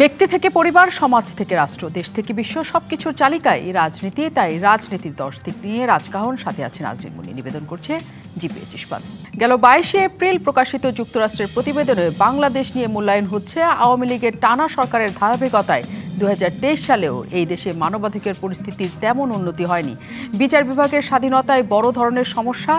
ব্যক্তি থেকে পরিবার সমাজ থেকে রাষ্ট্র দেশ থেকে বিশ্ব সবকিছুর চালিকায় রাজনীতি তাই রাজনীতির দশ দিক নিয়ে রাজকাহন সাথে আছেন আজরিন মুনি নিবেদন করছে জিপিএচ গেল বাইশে এপ্রিল প্রকাশিত যুক্তরাষ্ট্রের প্রতিবেদনে বাংলাদেশ নিয়ে মূল্যায়ন হচ্ছে আওয়ামী লীগের টানা সরকারের ধারাবাহিকতায় দু সালেও এই দেশে মানবাধিকার পরিস্থিতির তেমন উন্নতি হয়নি বিচার বিভাগের স্বাধীনতায় বড় ধরনের সমস্যা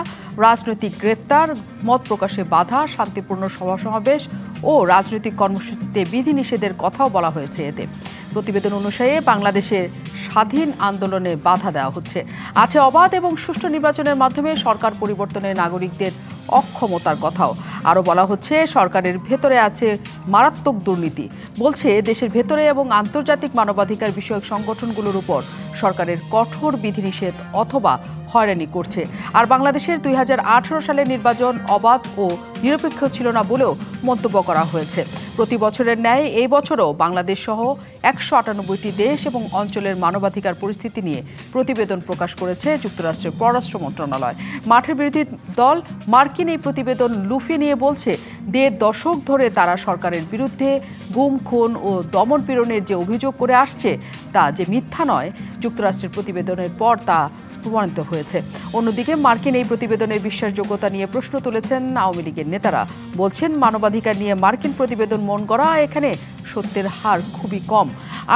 রাজনৈতিক গ্রেপ্তার মত প্রকাশে বাধা শান্তিপূর্ণ সভা সমাবেশ ও রাজনৈতিক কর্মসূচিতে বিধিনিষেধের কথাও বলা হয়েছে এতে প্রতিবেদন অনুসারে বাংলাদেশে স্বাধীন আন্দোলনে বাধা দেওয়া হচ্ছে আছে অবাধ এবং সুষ্ঠু নির্বাচনের মাধ্যমে সরকার পরিবর্তনে নাগরিকদের অক্ষমতার কথাও আরও বলা হচ্ছে সরকারের ভেতরে আছে মারাত্মক দুর্নীতি বলছে দেশের ভেতরে এবং আন্তর্জাতিক মানবাধিকার বিষয়ক সংগঠনগুলোর উপর সরকারের কঠোর বিধিনিষেধ অথবা হয়রানি করছে আর বাংলাদেশের দুই সালের নির্বাচন অবাধ ও নিরপেক্ষ ছিল না বলেও মন্তব্য করা হয়েছে প্রতি বছরের ন্যায় এই বছরও বাংলাদেশ সহ একশো আটানব্বইটি দেশ এবং অঞ্চলের মানবাধিকার পরিস্থিতি নিয়ে প্রতিবেদন প্রকাশ করেছে যুক্তরাষ্ট্রের পররাষ্ট্র মন্ত্রণালয় মাঠের বিরোধী দল মার্কিন এই প্রতিবেদন লুফে নিয়ে বলছে দেড় দশক ধরে তারা সরকারের বিরুদ্ধে গুম খুন ও দমনপীড়নের যে অভিযোগ করে আসছে তা যে মিথ্যা নয় যুক্তরাষ্ট্রের প্রতিবেদনের পর তা প্রমাণিত হয়েছে অন্যদিকে মার্কিন এই প্রতিবেদনের বিশ্বাসযোগ্যতা নিয়ে প্রশ্ন তুলেছেন আওয়ামী লীগের নেতারা বলছেন মানবাধিকার নিয়ে মার্কিন প্রতিবেদন মন করা এখানে সত্যের হার খুবই কম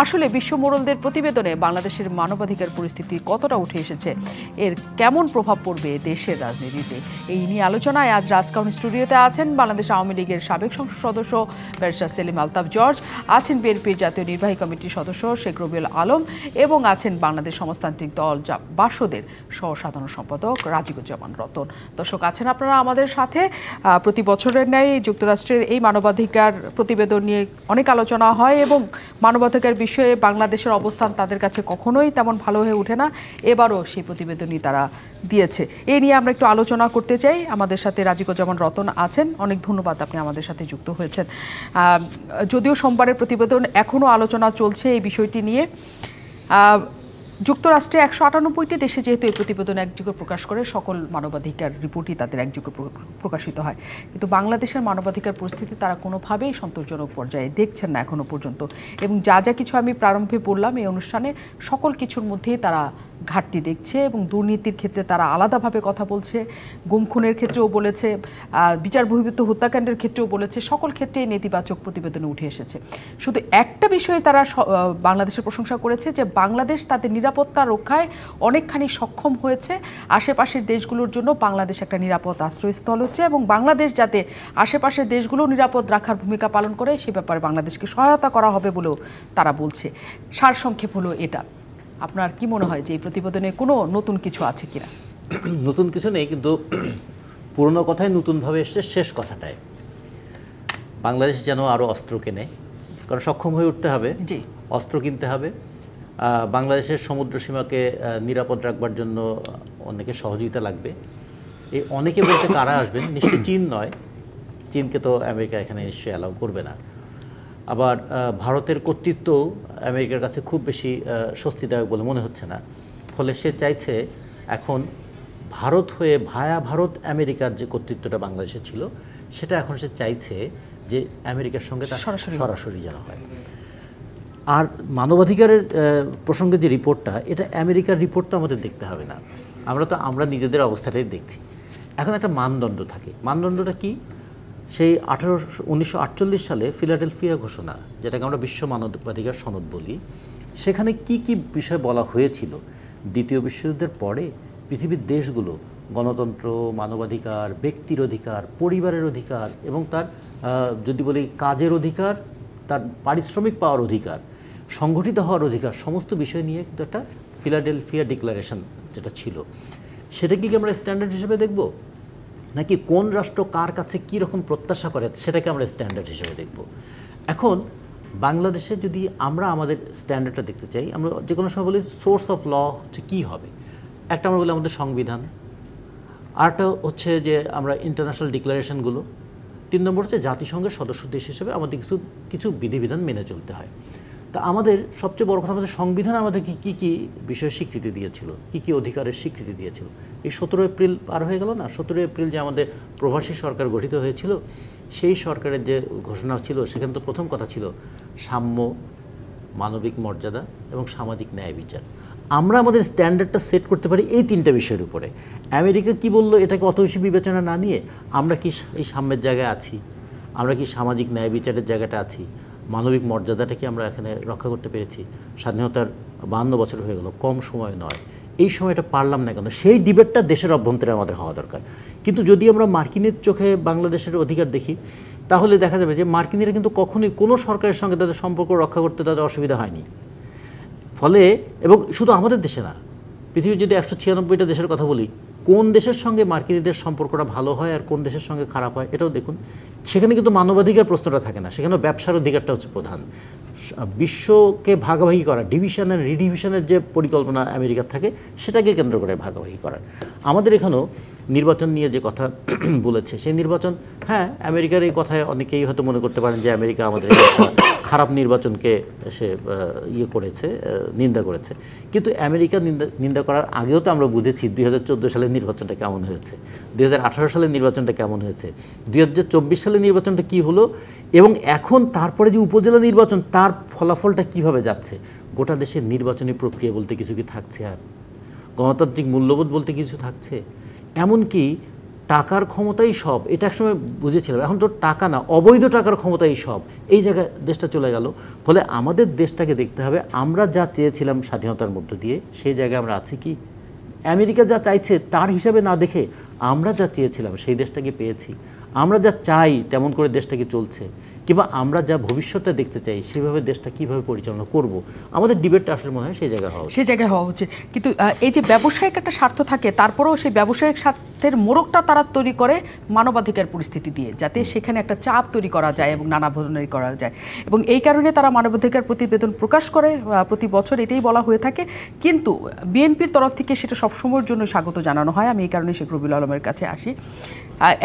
আসলে বিশ্ব মোড়লদের প্রতিবেদনে বাংলাদেশের মানবাধিকার পরিস্থিতি কতটা উঠে এসেছে এর কেমন প্রভাব পড়বে দেশের রাজনীতিতে এই নিয়ে আলোচনায় আজ রাজকাউন স্টুডিওতে আছেন বাংলাদেশ আওয়ামী লীগের সাবেক সংসদ সদস্য ব্যারিস্টার সেলিম আলতাফ জর্জ আছেন বিএনপির জাতীয় নির্বাহী কমিটির সদস্য শেখ রবিউল আলম এবং আছেন বাংলাদেশ সমাজতান্ত্রিক দল যা বাসদের সহসাধারণ সম্পাদক রাজিকুজ্জামান রতন দর্শক আছেন আপনারা আমাদের সাথে প্রতি বছরের ন্যায় যুক্তরাষ্ট্রের এই মানবাধিকার প্রতিবেদন নিয়ে অনেক আলোচনা হয় এবং মানবাধিকার বিষয়ে বাংলাদেশের অবস্থান তাদের কাছে কখনোই তেমন ভালো হয়ে ওঠে না এবারও সেই প্রতিবেদনই তারা দিয়েছে এ নিয়ে আমরা একটু আলোচনা করতে চাই আমাদের সাথে যেমন রতন আছেন অনেক ধন্যবাদ আপনি আমাদের সাথে যুক্ত হয়েছেন যদিও সোমবারের প্রতিবেদন এখনও আলোচনা চলছে এই বিষয়টি নিয়ে যুক্তরাষ্ট্রে একশো আটানব্বইটি দেশে যেহেতু এই প্রতিবেদন একযোগে প্রকাশ করে সকল মানবাধিকার রিপোর্টই তাদের একযোগে প্রকাশিত হয় কিন্তু বাংলাদেশের মানবাধিকার পরিস্থিতি তারা কোনোভাবেই সন্তোষজনক পর্যায়ে দেখছেন না এখনও পর্যন্ত এবং যা যা কিছু আমি প্রারম্ভে বললাম এই অনুষ্ঠানে সকল কিছুর মধ্যেই তারা ঘাটতি দেখছে এবং দুর্নীতির ক্ষেত্রে তারা আলাদাভাবে কথা বলছে গুমখুনের ক্ষেত্রেও বলেছে বিচার বহির্ভূত হত্যাকাণ্ডের ক্ষেত্রেও বলেছে সকল ক্ষেত্রেই নেতিবাচক প্রতিবেদনে উঠে এসেছে শুধু একটা বিষয়ে তারা বাংলাদেশের প্রশংসা করেছে যে বাংলাদেশ তাদের নিরাপত্তা রক্ষায় অনেকখানি সক্ষম হয়েছে আশেপাশের দেশগুলোর জন্য বাংলাদেশ একটা নিরাপদ আশ্রয়স্থল হচ্ছে এবং বাংলাদেশ যাতে আশেপাশের দেশগুলো নিরাপদ রাখার ভূমিকা পালন করে সে ব্যাপারে বাংলাদেশকে সহায়তা করা হবে বলেও তারা বলছে সারসংক্ষেপ হলো এটা আপনার কি মনে হয় যে এই প্রতিবেদনে কোনো নতুন কিছু আছে কিনা নতুন কিছু নেই কিন্তু পুরনো কথায় নতুনভাবে এসছে শেষ কথাটায় বাংলাদেশ যেন আরও অস্ত্র কেনে কারণ সক্ষম হয়ে উঠতে হবে জি অস্ত্র কিনতে হবে বাংলাদেশের সমুদ্র সীমাকে নিরাপদ রাখবার জন্য অনেকে সহযোগিতা লাগবে এই অনেকে বলতে কারা আসবেন নিশ্চয়ই চীন নয় চীনকে তো আমেরিকা এখানে নিশ্চয়ই অ্যালাউ করবে না আবার ভারতের কর্তৃত্ব আমেরিকার কাছে খুব বেশি স্বস্তিদায়ক বলে মনে হচ্ছে না ফলে সে চাইছে এখন ভারত হয়ে ভায়া ভারত আমেরিকার যে কর্তৃত্বটা বাংলাদেশে ছিল সেটা এখন সে চাইছে যে আমেরিকার সঙ্গে তার সরাসরি যেন হয় আর মানবাধিকারের প্রসঙ্গে যে রিপোর্টটা এটা আমেরিকার রিপোর্ট তো আমাদের দেখতে হবে না আমরা তো আমরা নিজেদের অবস্থাটাই দেখছি এখন একটা মানদণ্ড থাকে মানদণ্ডটা কি সেই আঠারো উনিশশো সালে ফিলাডেলফিয়া ঘোষণা যেটাকে আমরা বিশ্ব মানবাধিকার সনদ বলি সেখানে কি কি বিষয় বলা হয়েছিল দ্বিতীয় বিশ্বযুদ্ধের পরে পৃথিবীর দেশগুলো গণতন্ত্র মানবাধিকার ব্যক্তির অধিকার পরিবারের অধিকার এবং তার যদি বলি কাজের অধিকার তার পারিশ্রমিক পাওয়ার অধিকার সংগঠিত হওয়ার অধিকার সমস্ত বিষয় নিয়ে কিন্তু একটা ফিলাডেলফিয়া ডিক্লারেশন যেটা ছিল সেটা কি আমরা স্ট্যান্ডার্ড হিসেবে দেখব নাকি কোন রাষ্ট্র কার কাছে কী রকম প্রত্যাশা করে সেটাকে আমরা স্ট্যান্ডার্ড হিসেবে দেখব এখন বাংলাদেশে যদি আমরা আমাদের স্ট্যান্ডার্ডটা দেখতে চাই আমরা যে কোনো সময় বলি সোর্স অফ ল হচ্ছে কী হবে একটা আমরা বলি আমাদের সংবিধান আরটা হচ্ছে যে আমরা ইন্টারন্যাশনাল ডিক্লারেশনগুলো তিন নম্বর হচ্ছে জাতিসংঘের সদস্য দেশ হিসেবে আমাদের কিছু কিছু বিধিবিধান মেনে চলতে হয় তা আমাদের সবচেয়ে বড় কথা আমাদের সংবিধান আমাদেরকে কী কী বিষয়ে স্বীকৃতি দিয়েছিল কী কী অধিকারের স্বীকৃতি দিয়েছিল এই সতেরো এপ্রিল পার হয়ে গেল না সতেরো এপ্রিল যে আমাদের প্রবাসী সরকার গঠিত হয়েছিল সেই সরকারের যে ঘোষণা ছিল সেখানে তো প্রথম কথা ছিল সাম্য মানবিক মর্যাদা এবং সামাজিক ন্যায় বিচার আমরা আমাদের স্ট্যান্ডার্ডটা সেট করতে পারি এই তিনটা বিষয়ের উপরে আমেরিকা কি বলল এটাকে অত বেশি বিবেচনা না নিয়ে আমরা কি এই সাম্যের জায়গায় আছি আমরা কি সামাজিক ন্যায় বিচারের জায়গাটা আছি মানবিক মর্যাদাটাকে আমরা এখানে রক্ষা করতে পেরেছি স্বাধীনতার বাহান্ন বছর হয়ে গেল কম সময় নয় এই সময়টা পারলাম না কেন সেই ডিবেটটা দেশের অভ্যন্তরে আমাদের হওয়া দরকার কিন্তু যদি আমরা মার্কিনের চোখে বাংলাদেশের অধিকার দেখি তাহলে দেখা যাবে যে মার্কিনীরা কিন্তু কখনোই কোনো সরকারের সঙ্গে তাদের সম্পর্ক রক্ষা করতে তাদের অসুবিধা হয়নি ফলে এবং শুধু আমাদের দেশে না পৃথিবীর যদি একশো ছিয়ানব্বইটা দেশের কথা বলি কোন দেশের সঙ্গে মার্কিনীদের সম্পর্কটা ভালো হয় আর কোন দেশের সঙ্গে খারাপ হয় এটাও দেখুন সেখানে কিন্তু মানবাধিকার প্রশ্নটা থাকে না সেখানে ব্যবসার অধিকারটা হচ্ছে প্রধান বিশ্বকে ভাগাভাগি করা ডিভিশন অ্যান্ড রিডিভিশনের যে পরিকল্পনা আমেরিকার থাকে সেটাকে কেন্দ্র করে ভাগাভাগি করার আমাদের এখানেও নির্বাচন নিয়ে যে কথা বলেছে সেই নির্বাচন হ্যাঁ আমেরিকার এই কথায় অনেকেই হয়তো মনে করতে পারেন যে আমেরিকা আমাদের খারাপ নির্বাচনকে সে ইয়ে করেছে নিন্দা করেছে কিন্তু আমেরিকা নিন্দা নিন্দা করার আগেও তো আমরা বুঝেছি দুই সালের নির্বাচনটা কেমন হয়েছে দুই সালের নির্বাচনটা কেমন হয়েছে দুই সালের নির্বাচনটা কী হলো এবং এখন তারপরে যে উপজেলা নির্বাচন তার ফলাফলটা কিভাবে যাচ্ছে গোটা দেশের নির্বাচনী প্রক্রিয়া বলতে কিছু কি থাকছে আর গণতান্ত্রিক মূল্যবোধ বলতে কিছু থাকছে এমনকি টাকার ক্ষমতাই সব এটা একসময় বুঝেছিলাম এখন তো টাকা না অবৈধ টাকার ক্ষমতাই সব এই জায়গায় দেশটা চলে গেল ফলে আমাদের দেশটাকে দেখতে হবে আমরা যা চেয়েছিলাম স্বাধীনতার মধ্য দিয়ে সেই জায়গায় আমরা আছি কি আমেরিকা যা চাইছে তার হিসাবে না দেখে আমরা যা চেয়েছিলাম সেই দেশটাকে পেয়েছি আমরা যা চাই তেমন করে দেশটাকে চলছে কিংবা আমরা যা ভবিষ্যতে দেখতে চাই সেভাবে দেশটা কিভাবে পরিচালনা করব আমাদের ডিবেটটা আসলে মনে হয় সেই জায়গায় হওয়া সেই জায়গায় হওয়া উচিত কিন্তু এই যে ব্যবসায়িক একটা স্বার্থ থাকে তারপরেও সেই ব্যবসায়িক স্বার্থের মোড়কটা তারা তৈরি করে মানবাধিকার পরিস্থিতি দিয়ে যাতে সেখানে একটা চাপ তৈরি করা যায় এবং নানা ধরনের করা যায় এবং এই কারণে তারা মানবাধিকার প্রতিবেদন প্রকাশ করে প্রতি বছর এটাই বলা হয়ে থাকে কিন্তু বিএনপির তরফ থেকে সেটা সবসময়ের জন্য স্বাগত জানানো হয় আমি এই কারণে শেখ রবিউল আলমের কাছে আসি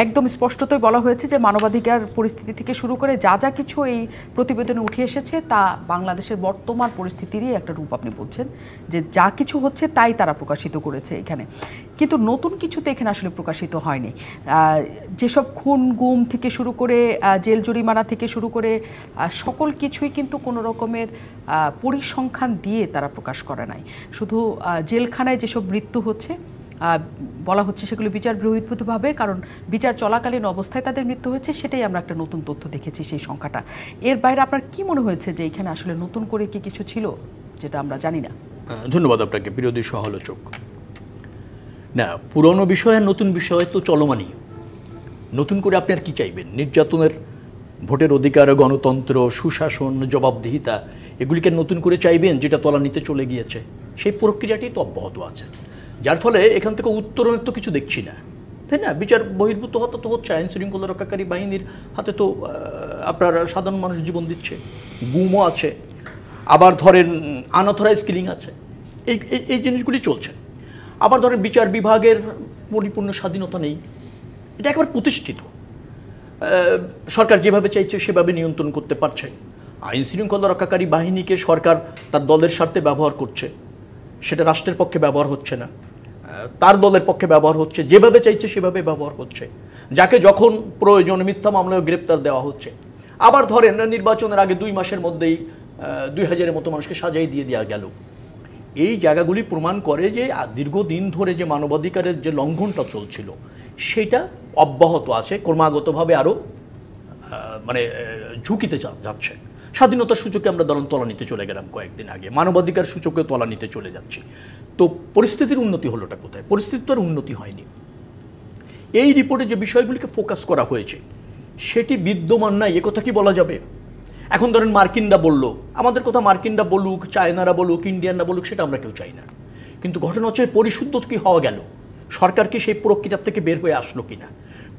একদম স্পষ্টতই বলা হয়েছে যে মানবাধিকার পরিস্থিতি থেকে শুরু করে যা যা কিছু এই প্রতিবেদনে উঠে এসেছে তা বাংলাদেশের বর্তমান পরিস্থিতিরই একটা রূপ আপনি বলছেন যে যা কিছু হচ্ছে তাই তারা প্রকাশিত করেছে এখানে কিন্তু নতুন কিছুতে এখানে আসলে প্রকাশিত হয়নি যেসব খুন গুম থেকে শুরু করে জেল জরিমানা থেকে শুরু করে সকল কিছুই কিন্তু কোনো রকমের পরিসংখ্যান দিয়ে তারা প্রকাশ করে নাই শুধু জেলখানায় যেসব মৃত্যু হচ্ছে বলা হচ্ছে সেগুলো বিচার বহির্ভূতভাবে কারণ বিচার চলাকালীন অবস্থায় তাদের মৃত্যু হয়েছে সেটাই আমরা একটা নতুন তথ্য দেখেছি সেই সংখ্যাটা এর বাইরে আপনার কি মনে হয়েছে যে এখানে আসলে নতুন করে কি কিছু ছিল যেটা আমরা জানি না ধন্যবাদ আপনাকে বিরোধী সহালোচক না পুরনো বিষয়ে নতুন বিষয় তো চলমানই নতুন করে আপনি আর কি চাইবেন নির্যাতনের ভোটের অধিকার গণতন্ত্র সুশাসন জবাবদিহিতা এগুলিকে নতুন করে চাইবেন যেটা তলানিতে চলে গিয়েছে সেই প্রক্রিয়াটি তো অব্যাহত আছে যার ফলে এখান থেকে উত্তরণের তো কিছু দেখছি না তাই না বিচার বহির্ভূত হতো তো হচ্ছে আইন শৃঙ্খলা রক্ষাকারী বাহিনীর হাতে তো আপনার সাধারণ মানুষ জীবন দিচ্ছে গুমও আছে আবার ধরেন আনঅথরাইজ কিলিং আছে এই এই জিনিসগুলি চলছে আবার ধরেন বিচার বিভাগের পরিপূর্ণ স্বাধীনতা নেই এটা একবার প্রতিষ্ঠিত সরকার যেভাবে চাইছে সেভাবে নিয়ন্ত্রণ করতে পারছে আইন শৃঙ্খলা রক্ষাকারী বাহিনীকে সরকার তার দলের স্বার্থে ব্যবহার করছে সেটা রাষ্ট্রের পক্ষে ব্যবহার হচ্ছে না তার দলের পক্ষে ব্যবহার হচ্ছে যেভাবে চাইছে সেভাবে ব্যবহার হচ্ছে যাকে যখন প্রয়োজন মিথ্যা মামলায় গ্রেপ্তার দেওয়া হচ্ছে আবার ধরেন নির্বাচনের আগে দুই মাসের মধ্যেই দুই হাজারের মতো মানুষকে সাজাই দিয়ে দেওয়া গেল এই জায়গাগুলি প্রমাণ করে যে দীর্ঘদিন ধরে যে মানবাধিকারের যে লঙ্ঘনটা চলছিল সেটা অব্যাহত আছে ক্রমাগতভাবে আরও মানে ঝুঁকিতে যাচ্ছে স্বাধীনতা সূচকে আমরা ধরুন নিতে চলে গেলাম কয়েকদিন আগে মানবাধিকার সূচকে তলা নিতে চলে যাচ্ছি তো পরিস্থিতির উন্নতি হলোটা কোথায় পরিস্থিতি তো আর উন্নতি হয়নি এই রিপোর্টে যে বিষয়গুলিকে ফোকাস করা হয়েছে সেটি বিদ্যমান নাই কথা কি বলা যাবে এখন ধরেন মার্কিনরা বলল আমাদের কথা মার্কিনরা বলুক চায়নারা বলুক ইন্ডিয়ানরা বলুক সেটা আমরা কেউ চাই না কিন্তু ঘটনা হচ্ছে পরিশুদ্ধ কি হওয়া গেল সরকার কি সেই প্রক্রিয়ার থেকে বের হয়ে আসলো কি না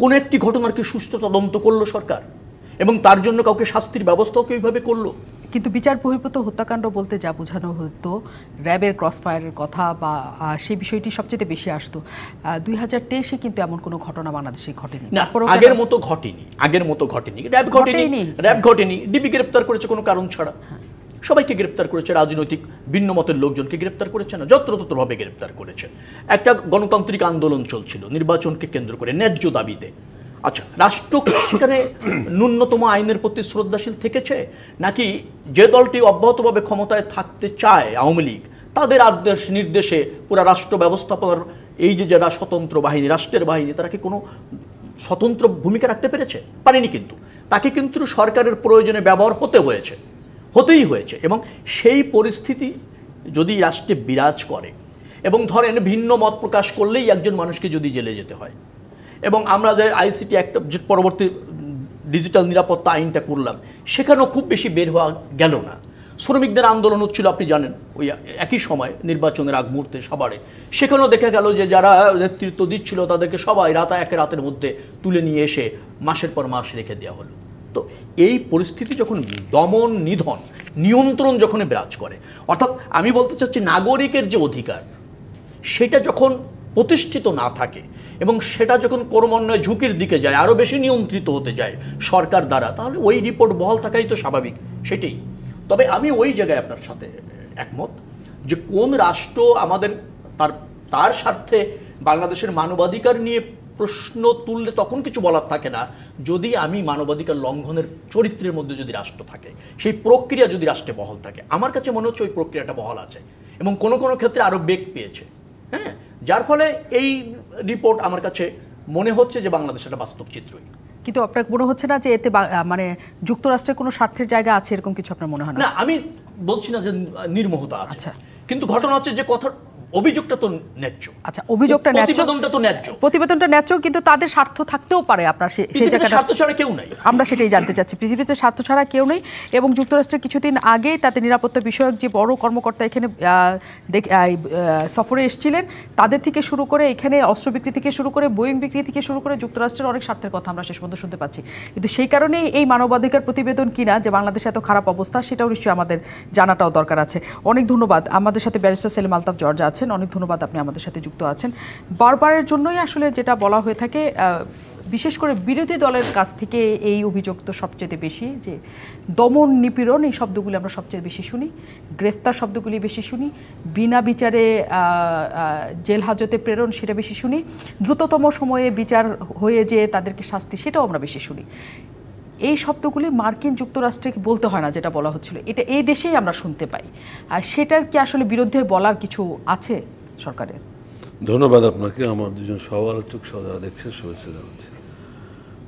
কোনো একটি ঘটনার কি সুস্থ তদন্ত করলো সরকার এবং তার জন্য কাউকে শাস্তির ব্যবস্থাও কি ওইভাবে করলো কিন্তু বিচার বহির্ভূত হত্যাকাণ্ড বলতে যা বোঝানো হতো র্যাবের ক্রস ফায়ারের কথা বা সেই বিষয়টি সবচেয়ে বেশি আসতো দুই হাজার তেইশে কিন্তু এমন কোনো ঘটনা বাংলাদেশে ঘটেনি আগের মতো ঘটেনি আগের মতো ঘটেনি র্যাব ঘটেনি র্যাব ঘটেনি ডিবি গ্রেপ্তার করেছে কোনো কারণ ছাড়া হ্যাঁ। সবাইকে গ্রেপ্তার করেছে রাজনৈতিক ভিন্ন মতের লোকজনকে গ্রেপ্তার করেছে না যত্রতভাবে গ্রেপ্তার করেছে একটা গণতান্ত্রিক আন্দোলন চলছিল নির্বাচনকে কেন্দ্র করে ন্যায্য দাবিতে আচ্ছা রাষ্ট্র সেখানে ন্যূনতম আইনের প্রতি শ্রদ্ধাশীল থেকেছে নাকি যে দলটি অব্যাহতভাবে ক্ষমতায় থাকতে চায় আওয়ামী লীগ তাদের আদেশ নির্দেশে পুরা রাষ্ট্র ব্যবস্থাপনার এই যে যারা স্বতন্ত্র বাহিনী রাষ্ট্রের বাহিনী তারা কি কোনো স্বতন্ত্র ভূমিকা রাখতে পেরেছে পারেনি কিন্তু তাকে কিন্তু সরকারের প্রয়োজনে ব্যবহার হতে হয়েছে হতেই হয়েছে এবং সেই পরিস্থিতি যদি রাষ্ট্রে বিরাজ করে এবং ধরেন ভিন্ন মত প্রকাশ করলেই একজন মানুষকে যদি জেলে যেতে হয় এবং আমরা যে আইসিটি একটা পরবর্তী ডিজিটাল নিরাপত্তা আইনটা করলাম সেখানেও খুব বেশি বের হওয়া গেল না শ্রমিকদের আন্দোলন হচ্ছিল আপনি জানেন ওই একই সময় নির্বাচনের আগ মুহূর্তে সবারে সেখানেও দেখা গেল যে যারা নেতৃত্ব দিচ্ছিল তাদেরকে সবাই রাতা এক রাতের মধ্যে তুলে নিয়ে এসে মাসের পর মাস রেখে দেওয়া হলো তো এই পরিস্থিতি যখন দমন নিধন নিয়ন্ত্রণ যখন বিরাজ করে অর্থাৎ আমি বলতে চাচ্ছি নাগরিকের যে অধিকার সেটা যখন প্রতিষ্ঠিত না থাকে এবং সেটা যখন কর্মন্বয় ঝুঁকির দিকে যায় আরও বেশি নিয়ন্ত্রিত হতে যায় সরকার দ্বারা তাহলে ওই রিপোর্ট বহাল থাকাই তো স্বাভাবিক সেটাই তবে আমি ওই জায়গায় আপনার সাথে একমত যে কোন রাষ্ট্র আমাদের তার তার স্বার্থে বাংলাদেশের মানবাধিকার নিয়ে প্রশ্ন তুললে তখন কিছু বলার থাকে না যদি আমি মানবাধিকার লঙ্ঘনের চরিত্রের মধ্যে যদি রাষ্ট্র থাকে সেই প্রক্রিয়া যদি রাষ্ট্রে বহাল থাকে আমার কাছে মনে হচ্ছে ওই প্রক্রিয়াটা বহাল আছে এবং কোনো কোনো ক্ষেত্রে আরও বেগ পেয়েছে হ্যাঁ যার ফলে এই রিপোর্ট আমার কাছে মনে হচ্ছে যে বাংলাদেশ একটা বাস্তব চিত্রই কিন্তু আপনার মনে হচ্ছে না যে এতে মানে যুক্তরাষ্ট্রের কোনো স্বার্থের জায়গা আছে এরকম কিছু আপনার মনে হয় না আমি বলছি না যে নির্মোহতা আছে আচ্ছা। কিন্তু ঘটনা হচ্ছে যে কথা অভিযোগটা তো ন্যায্য আচ্ছা অভিযোগটা ন্যায্য প্রতিবেদনটা তো ন্যায্য প্রতিবেদনটা ন্যায্য কিন্তু তাদের স্বার্থ থাকতেও পারে আপনার সেই জায়গাটা স্বার্থ ছাড়া কেউ নাই আমরা সেটাই জানতে চাচ্ছি পৃথিবীতে স্বার্থ ছাড়া কেউ নেই এবং যুক্তরাষ্ট্রে কিছুদিন আগেই তাতে নিরাপত্তা বিষয়ক যে বড় কর্মকর্তা এখানে সফরে এসেছিলেন তাদের থেকে শুরু করে এখানে অস্ত্র বিক্রি থেকে শুরু করে বোয়িং বিক্রি থেকে শুরু করে যুক্তরাষ্ট্রের অনেক স্বার্থের কথা আমরা শেষ পর্যন্ত শুনতে পাচ্ছি কিন্তু সেই কারণে এই মানবাধিকার প্রতিবেদন কিনা যে বাংলাদেশে এত খারাপ অবস্থা সেটাও নিশ্চয়ই আমাদের জানাটাও দরকার আছে অনেক ধন্যবাদ আমাদের সাথে ব্যারিস্টার সেলিম আলতাফ জর্জা আছে আছেন অনেক ধন্যবাদ আপনি আমাদের সাথে যুক্ত আছেন বারবারের জন্যই আসলে যেটা বলা হয়ে থাকে বিশেষ করে বিরোধী দলের কাছ থেকে এই অভিযোগ তো সবচেয়ে বেশি যে দমন নিপীড়ন এই শব্দগুলি আমরা সবচেয়ে বেশি শুনি গ্রেফতার শব্দগুলি বেশি শুনি বিনা বিচারে জেল হাজতে প্রেরণ সেটা বেশি শুনি দ্রুততম সময়ে বিচার হয়ে যে তাদেরকে শাস্তি সেটাও আমরা বেশি শুনি এই শব্দগুলি মার্কিন যুক্তরাষ্ট্রে বলতে হয় না যেটা বলা হচ্ছিল এটা এই দেশেই আমরা শুনতে পাই আর সেটার কি আসলে বিরুদ্ধে বলার কিছু আছে সরকারের ধন্যবাদ আপনাকে আমার দুজন সহআলোচক সদা দেখছে শুভেচ্ছা জানাচ্ছে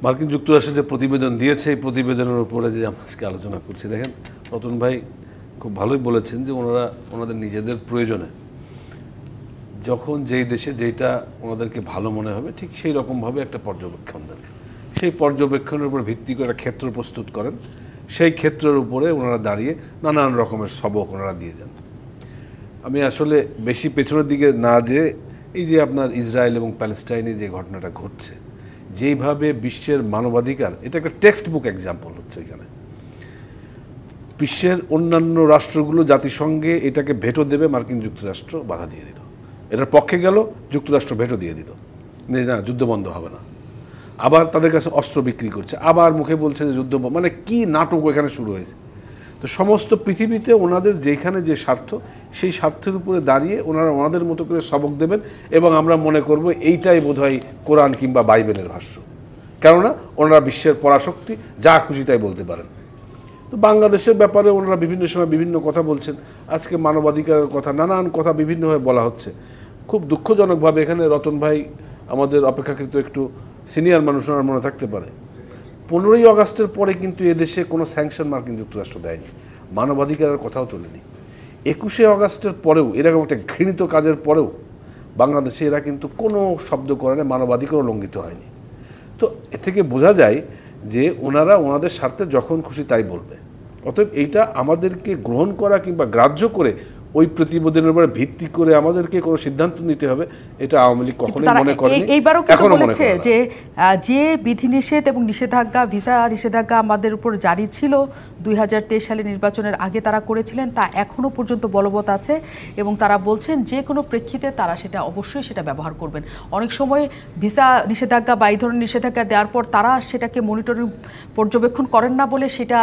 মার্কিন যুক্তরাষ্ট্র যে প্রতিবেদন দিয়েছে এই প্রতিবেদনের উপরে যে আমরা আজকে আলোচনা করছি দেখেন রতন ভাই খুব ভালোই বলেছেন যে ওনারা ওনাদের নিজেদের প্রয়োজনে যখন যেই দেশে যেটা ওনাদেরকে ভালো মনে হবে ঠিক সেই রকমভাবে একটা পর্যবেক্ষণ দেবে সেই পর্যবেক্ষণের উপর ভিত্তি করে ক্ষেত্র প্রস্তুত করেন সেই ক্ষেত্রের উপরে ওনারা দাঁড়িয়ে নানান রকমের সবক ওনারা দিয়ে যান আমি আসলে বেশি পেছনের দিকে না যে এই যে আপনার ইসরায়েল এবং প্যালেস্টাইনে যে ঘটনাটা ঘটছে যেইভাবে বিশ্বের মানবাধিকার এটা একটা টেক্সট বুক এক্সাম্পল হচ্ছে এখানে বিশ্বের অন্যান্য রাষ্ট্রগুলো জাতিসংঘে এটাকে ভেটো দেবে মার্কিন যুক্তরাষ্ট্র বাধা দিয়ে দিল এটার পক্ষে গেল যুক্তরাষ্ট্র ভেটো দিয়ে দিল না যুদ্ধ বন্ধ হবে না আবার তাদের কাছে অস্ত্র বিক্রি করছে আবার মুখে বলছে যে যুদ্ধ মানে কি নাটক এখানে শুরু হয়েছে তো সমস্ত পৃথিবীতে ওনাদের যেখানে যে স্বার্থ সেই স্বার্থের উপরে দাঁড়িয়ে ওনারা ওনাদের মতো করে সবক দেবেন এবং আমরা মনে করব এইটাই বোধহয় কোরআন কিংবা বাইবেলের ভাষ্য কেননা ওনারা বিশ্বের পরাশক্তি যা খুশি তাই বলতে পারেন তো বাংলাদেশের ব্যাপারে ওনারা বিভিন্ন সময় বিভিন্ন কথা বলছেন আজকে মানবাধিকারের কথা নানান কথা বিভিন্নভাবে বলা হচ্ছে খুব দুঃখজনকভাবে এখানে রতন ভাই আমাদের অপেক্ষাকৃত একটু সিনিয়র মানুষ ওনার মনে থাকতে পারে পনেরোই অগাস্টের পরে কিন্তু এদেশে কোনো স্যাংশন মার্কিন যুক্তরাষ্ট্র দেয়নি মানবাধিকারের কথাও তোলেনি একুশে অগাস্টের পরেও এরকম একটা ঘৃণিত কাজের পরেও বাংলাদেশে এরা কিন্তু কোনো শব্দ করে না মানবাধিকারও লঙ্ঘিত হয়নি তো এ থেকে বোঝা যায় যে ওনারা ওনাদের স্বার্থে যখন খুশি তাই বলবে অতএব এইটা আমাদেরকে গ্রহণ করা কিংবা গ্রাহ্য করে ওই প্রতিবেদনের উপর ভিত্তি করে আমাদেরকে কোনো সিদ্ধান্ত নিতে হবে এটা আওয়ামী লীগ কখনোই মনে করেনি এইবারও কিন্তু বলেছে যে যে বিধিনিষেধ এবং নিষেধাজ্ঞা ভিসা নিষেধাজ্ঞা আমাদের উপর জারি ছিল দুই সালে নির্বাচনের আগে তারা করেছিলেন তা এখনও পর্যন্ত বলবৎ আছে এবং তারা বলছেন যে কোনো প্রেক্ষিতে তারা সেটা অবশ্যই সেটা ব্যবহার করবেন অনেক সময় ভিসা নিষেধাজ্ঞা বা এই ধরনের নিষেধাজ্ঞা দেওয়ার পর তারা সেটাকে মনিটরিং পর্যবেক্ষণ করেন না বলে সেটা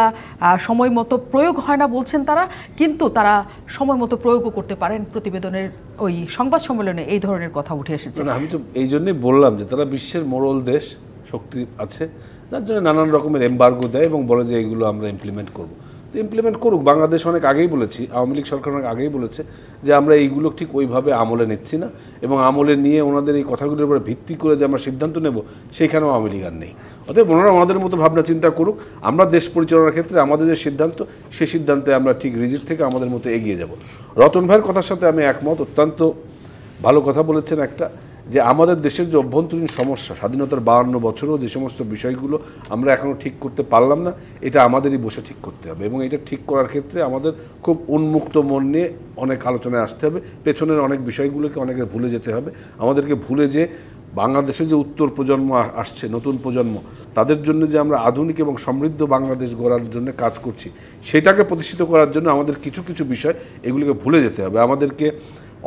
সময় মতো প্রয়োগ হয় না বলছেন তারা কিন্তু তারা সময় মতো প্রয়োগও করতে পারেন প্রতিবেদনের ওই সংবাদ সম্মেলনে এই ধরনের কথা উঠে এসেছে আমি তো এই জন্যই বললাম যে তারা বিশ্বের মোরল দেশ শক্তি আছে যার জন্য নানান রকমের এম্বার্গো দেয় এবং বলে যে এগুলো আমরা ইমপ্লিমেন্ট করব তো ইমপ্লিমেন্ট করুক বাংলাদেশ অনেক আগেই বলেছি আওয়ামী লীগ সরকার অনেক আগেই বলেছে যে আমরা এইগুলো ঠিক ওইভাবে আমলে নিচ্ছি না এবং আমলে নিয়ে ওনাদের এই কথাগুলোর উপরে ভিত্তি করে যে আমরা সিদ্ধান্ত নেব সেইখানেও আওয়ামী লীগ আর নেই অতএব ওনারা ওনাদের মতো ভাবনা চিন্তা করুক আমরা দেশ পরিচালনার ক্ষেত্রে আমাদের যে সিদ্ধান্ত সেই সিদ্ধান্তে আমরা ঠিক রিজিট থেকে আমাদের মতো এগিয়ে যাব রতন ভাইয়ের কথার সাথে আমি একমত অত্যন্ত ভালো কথা বলেছেন একটা যে আমাদের দেশের যে অভ্যন্তরীণ সমস্যা স্বাধীনতার বাহান্ন বছরও যে সমস্ত বিষয়গুলো আমরা এখনও ঠিক করতে পারলাম না এটা আমাদেরই বসে ঠিক করতে হবে এবং এটা ঠিক করার ক্ষেত্রে আমাদের খুব উন্মুক্ত মন নিয়ে অনেক আলোচনায় আসতে হবে পেছনের অনেক বিষয়গুলোকে অনেকে ভুলে যেতে হবে আমাদেরকে ভুলে যে বাংলাদেশে যে উত্তর প্রজন্ম আসছে নতুন প্রজন্ম তাদের জন্য যে আমরা আধুনিক এবং সমৃদ্ধ বাংলাদেশ গড়ার জন্য কাজ করছি সেটাকে প্রতিষ্ঠিত করার জন্য আমাদের কিছু কিছু বিষয় এগুলিকে ভুলে যেতে হবে আমাদেরকে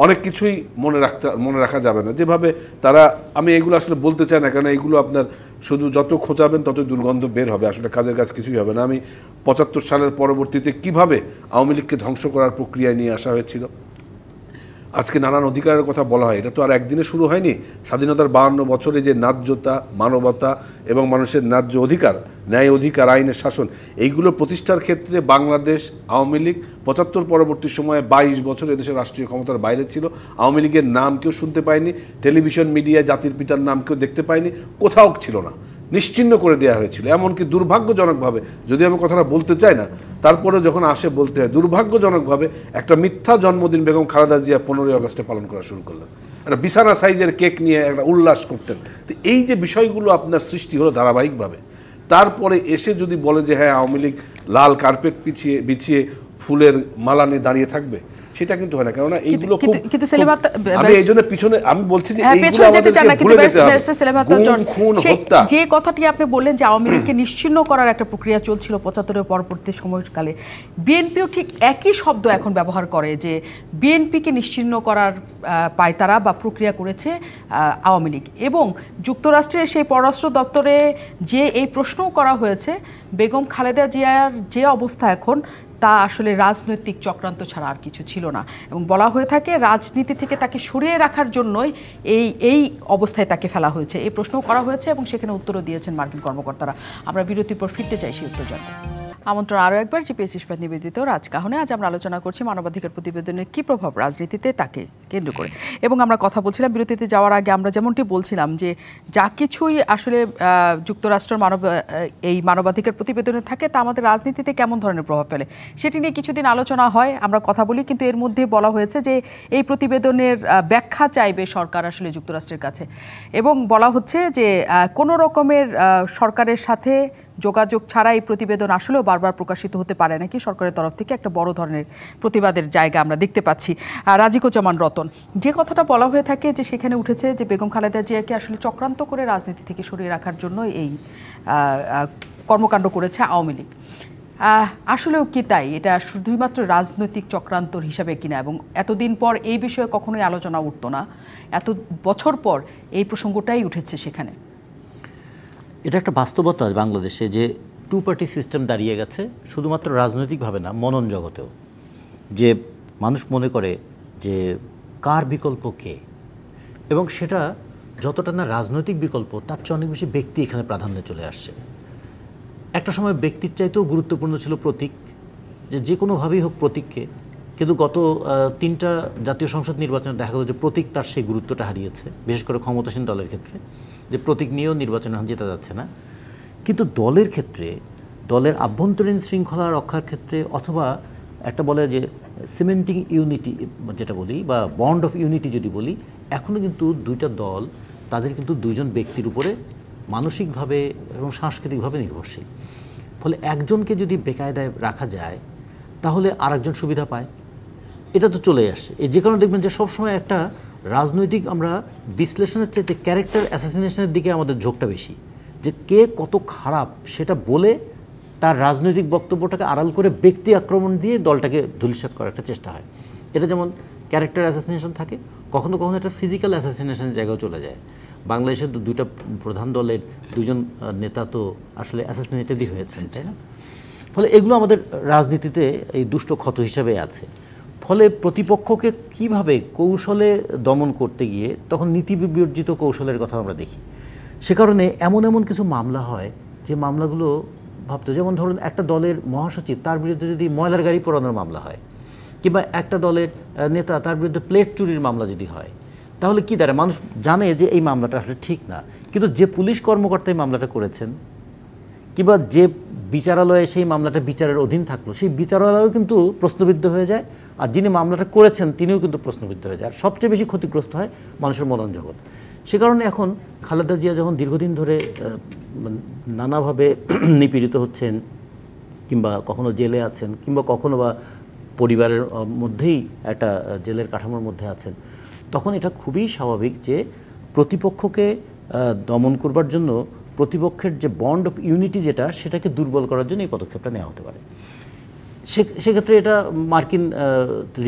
অনেক কিছুই মনে রাখতে মনে রাখা যাবে না যেভাবে তারা আমি এগুলো আসলে বলতে চাই না কেন এগুলো আপনার শুধু যত খোঁচাবেন তত দুর্গন্ধ বের হবে আসলে কাজের কাজ কিছুই হবে না আমি পঁচাত্তর সালের পরবর্তীতে কিভাবে আওয়ামী লীগকে ধ্বংস করার প্রক্রিয়ায় নিয়ে আসা হয়েছিল আজকে নানান অধিকারের কথা বলা হয় এটা তো আর একদিনে শুরু হয়নি স্বাধীনতার বাহান্ন বছরে যে ন্যায্যতা মানবতা এবং মানুষের ন্যায্য অধিকার ন্যায় অধিকার আইনের শাসন এইগুলো প্রতিষ্ঠার ক্ষেত্রে বাংলাদেশ আওয়ামী লীগ পঁচাত্তর পরবর্তী সময়ে বাইশ বছর এদেশের রাষ্ট্রীয় ক্ষমতার বাইরে ছিল আওয়ামী লীগের নাম কেউ শুনতে পায়নি টেলিভিশন মিডিয়ায় জাতির পিতার নাম কেউ দেখতে পায়নি কোথাও ছিল না নিশ্চিন্ন করে দেওয়া হয়েছিল এমনকি দুর্ভাগ্যজনকভাবে যদি আমি কথাটা বলতে চাই না তারপরে যখন আসে বলতে হয় দুর্ভাগ্যজনকভাবে একটা মিথ্যা জন্মদিন বেগম খালেদা জিয়া পনেরোই আগস্টে পালন করা শুরু করলেন একটা বিছানা সাইজের কেক নিয়ে একটা উল্লাস করতেন তো এই যে বিষয়গুলো আপনার সৃষ্টি হলো ধারাবাহিকভাবে তারপরে এসে যদি বলে যে হ্যাঁ আওয়ামী লীগ লাল কার্পেট পিছিয়ে বিছিয়ে ফুলের মালা নিয়ে দাঁড়িয়ে থাকবে সেটা কিন্তু হয় না কারণ এইগুলো খুব কিন্তু সেলিমাত আমি এই জন্য পিছনে আমি বলছি যে হ্যাঁ, এইগুলো আমাদের ভুলে যেতে হবে খুন হত্যা যে কথাটি আপনি বললেন যে আওয়ামী লীগকে নিশ্চিন্ন করার একটা প্রক্রিয়া চলছিল পঁচাত্তরের পরবর্তী সময়কালে বিএনপিও ঠিক একই শব্দ এখন ব্যবহার করে যে বিএনপিকে নিশ্চিন্ন করার পায়তারা বা প্রক্রিয়া করেছে আওয়ামী লীগ এবং যুক্তরাষ্ট্রের সেই পররাষ্ট্র দপ্তরে যে এই প্রশ্নও করা হয়েছে বেগম খালেদা জিয়ার যে অবস্থা এখন তা আসলে রাজনৈতিক চক্রান্ত ছাড়া আর কিছু ছিল না এবং বলা হয়ে থাকে রাজনীতি থেকে তাকে সরিয়ে রাখার জন্যই এই এই অবস্থায় তাকে ফেলা হয়েছে এই প্রশ্নও করা হয়েছে এবং সেখানে উত্তরও দিয়েছেন মার্কিন কর্মকর্তারা আমরা বিরতির পর ফিরতে চাই সেই উত্তর জানতে আমন্ত্রণ আরও একবার জিপিএস ইস্পাত নিবেদিত রাজকাহনে আজ আমরা আলোচনা করছি মানবাধিকার প্রতিবেদনের কি প্রভাব রাজনীতিতে তাকে কেন্দ্র করে এবং আমরা কথা বলছিলাম বিরতিতে যাওয়ার আগে আমরা যেমনটি বলছিলাম যে যা কিছুই আসলে যুক্তরাষ্ট্রের মানব এই মানবাধিকার প্রতিবেদনে থাকে তা আমাদের রাজনীতিতে কেমন ধরনের প্রভাব ফেলে সেটি নিয়ে কিছুদিন আলোচনা হয় আমরা কথা বলি কিন্তু এর মধ্যে বলা হয়েছে যে এই প্রতিবেদনের ব্যাখ্যা চাইবে সরকার আসলে যুক্তরাষ্ট্রের কাছে এবং বলা হচ্ছে যে কোনো রকমের সরকারের সাথে যোগাযোগ ছাড়া এই প্রতিবেদন আসলেও বারবার প্রকাশিত হতে পারে নাকি সরকারের তরফ থেকে একটা বড় ধরনের প্রতিবাদের জায়গা আমরা দেখতে পাচ্ছি রাজিকুজ্জামান রতন যে কথাটা বলা হয়ে থাকে যে সেখানে উঠেছে যে বেগম খালেদা জিয়াকে আসলে চক্রান্ত করে রাজনীতি থেকে সরিয়ে রাখার জন্য এই কর্মকাণ্ড করেছে আওয়ামী লীগ আসলেও কি তাই এটা শুধুমাত্র রাজনৈতিক চক্রান্তর হিসাবে কিনা এবং এতদিন পর এই বিষয়ে কখনোই আলোচনা উঠত না এত বছর পর এই প্রসঙ্গটাই উঠেছে সেখানে এটা একটা বাস্তবতা বাংলাদেশে যে টু পার্টি সিস্টেম দাঁড়িয়ে গেছে শুধুমাত্র রাজনৈতিকভাবে না মনন জগতেও যে মানুষ মনে করে যে কার বিকল্প কে এবং সেটা যতটা না রাজনৈতিক বিকল্প তার চেয়ে অনেক বেশি ব্যক্তি এখানে প্রাধান্যে চলে আসছে একটা সময় ব্যক্তির চাইতেও গুরুত্বপূর্ণ ছিল প্রতীক যে যে কোনোভাবেই হোক প্রতীককে কিন্তু গত তিনটা জাতীয় সংসদ নির্বাচনে দেখা গেল যে প্রতীক তার সেই গুরুত্বটা হারিয়েছে বিশেষ করে ক্ষমতাসীন দলের ক্ষেত্রে যে প্রতীক নিয়েও নির্বাচনে জেতা যাচ্ছে না কিন্তু দলের ক্ষেত্রে দলের আভ্যন্তরীণ শৃঙ্খলা রক্ষার ক্ষেত্রে অথবা একটা বলে যে সিমেন্টিং ইউনিটি যেটা বলি বা বন্ড অফ ইউনিটি যদি বলি এখনও কিন্তু দুইটা দল তাদের কিন্তু দুইজন ব্যক্তির উপরে মানসিকভাবে এবং সাংস্কৃতিকভাবে নির্ভরশীল ফলে একজনকে যদি বেকায়দায় রাখা যায় তাহলে আরেকজন সুবিধা পায় এটা তো চলে আসছে যে কারণে দেখবেন যে সবসময় একটা রাজনৈতিক আমরা বিশ্লেষণের চাইতে ক্যারেক্টার অ্যাসাসিনেশনের দিকে আমাদের ঝোঁকটা বেশি যে কে কত খারাপ সেটা বলে তার রাজনৈতিক বক্তব্যটাকে আড়াল করে ব্যক্তি আক্রমণ দিয়ে দলটাকে ধুলিসাত করার একটা চেষ্টা হয় এটা যেমন ক্যারেক্টার অ্যাসাসিনেশন থাকে কখনো কখনো একটা ফিজিক্যাল অ্যাসাসিনেশনের জায়গাও চলে যায় বাংলাদেশের দুইটা প্রধান দলের দুজন নেতা তো আসলে অ্যাসাসিনেটেডই হয়েছেন তাই না ফলে এগুলো আমাদের রাজনীতিতে এই দুষ্ট ক্ষত হিসাবে আছে ফলে প্রতিপক্ষকে কিভাবে কৌশলে দমন করতে গিয়ে তখন নীতি বিবর্জিত কৌশলের কথা আমরা দেখি সে কারণে এমন এমন কিছু মামলা হয় যে মামলাগুলো ভাবতো যেমন ধরুন একটা দলের মহাসচিব তার বিরুদ্ধে যদি ময়লার গাড়ি পোড়ানোর মামলা হয় কিংবা একটা দলের নেতা তার বিরুদ্ধে প্লেট চুরির মামলা যদি হয় তাহলে কি দাঁড়ায় মানুষ জানে যে এই মামলাটা আসলে ঠিক না কিন্তু যে পুলিশ কর্মকর্তা এই মামলাটা করেছেন কিংবা যে বিচারালয়ে সেই মামলাটা বিচারের অধীন থাকলো সেই বিচারালয়ও কিন্তু প্রশ্নবিদ্ধ হয়ে যায় আর যিনি মামলাটা করেছেন তিনিও কিন্তু প্রশ্নবিদ্ধ হয়ে যায় আর সবচেয়ে বেশি ক্ষতিগ্রস্ত হয় মানুষের মনন জগৎ সে কারণে এখন খালেদা জিয়া যখন দীর্ঘদিন ধরে নানাভাবে নিপীড়িত হচ্ছেন কিংবা কখনো জেলে আছেন কিংবা কখনো বা পরিবারের মধ্যেই একটা জেলের কাঠামোর মধ্যে আছেন তখন এটা খুবই স্বাভাবিক যে প্রতিপক্ষকে দমন করবার জন্য প্রতিপক্ষের যে বন্ড অফ ইউনিটি যেটা সেটাকে দুর্বল করার জন্য এই পদক্ষেপটা নেওয়া হতে পারে সেক্ষেত্রে এটা মার্কিন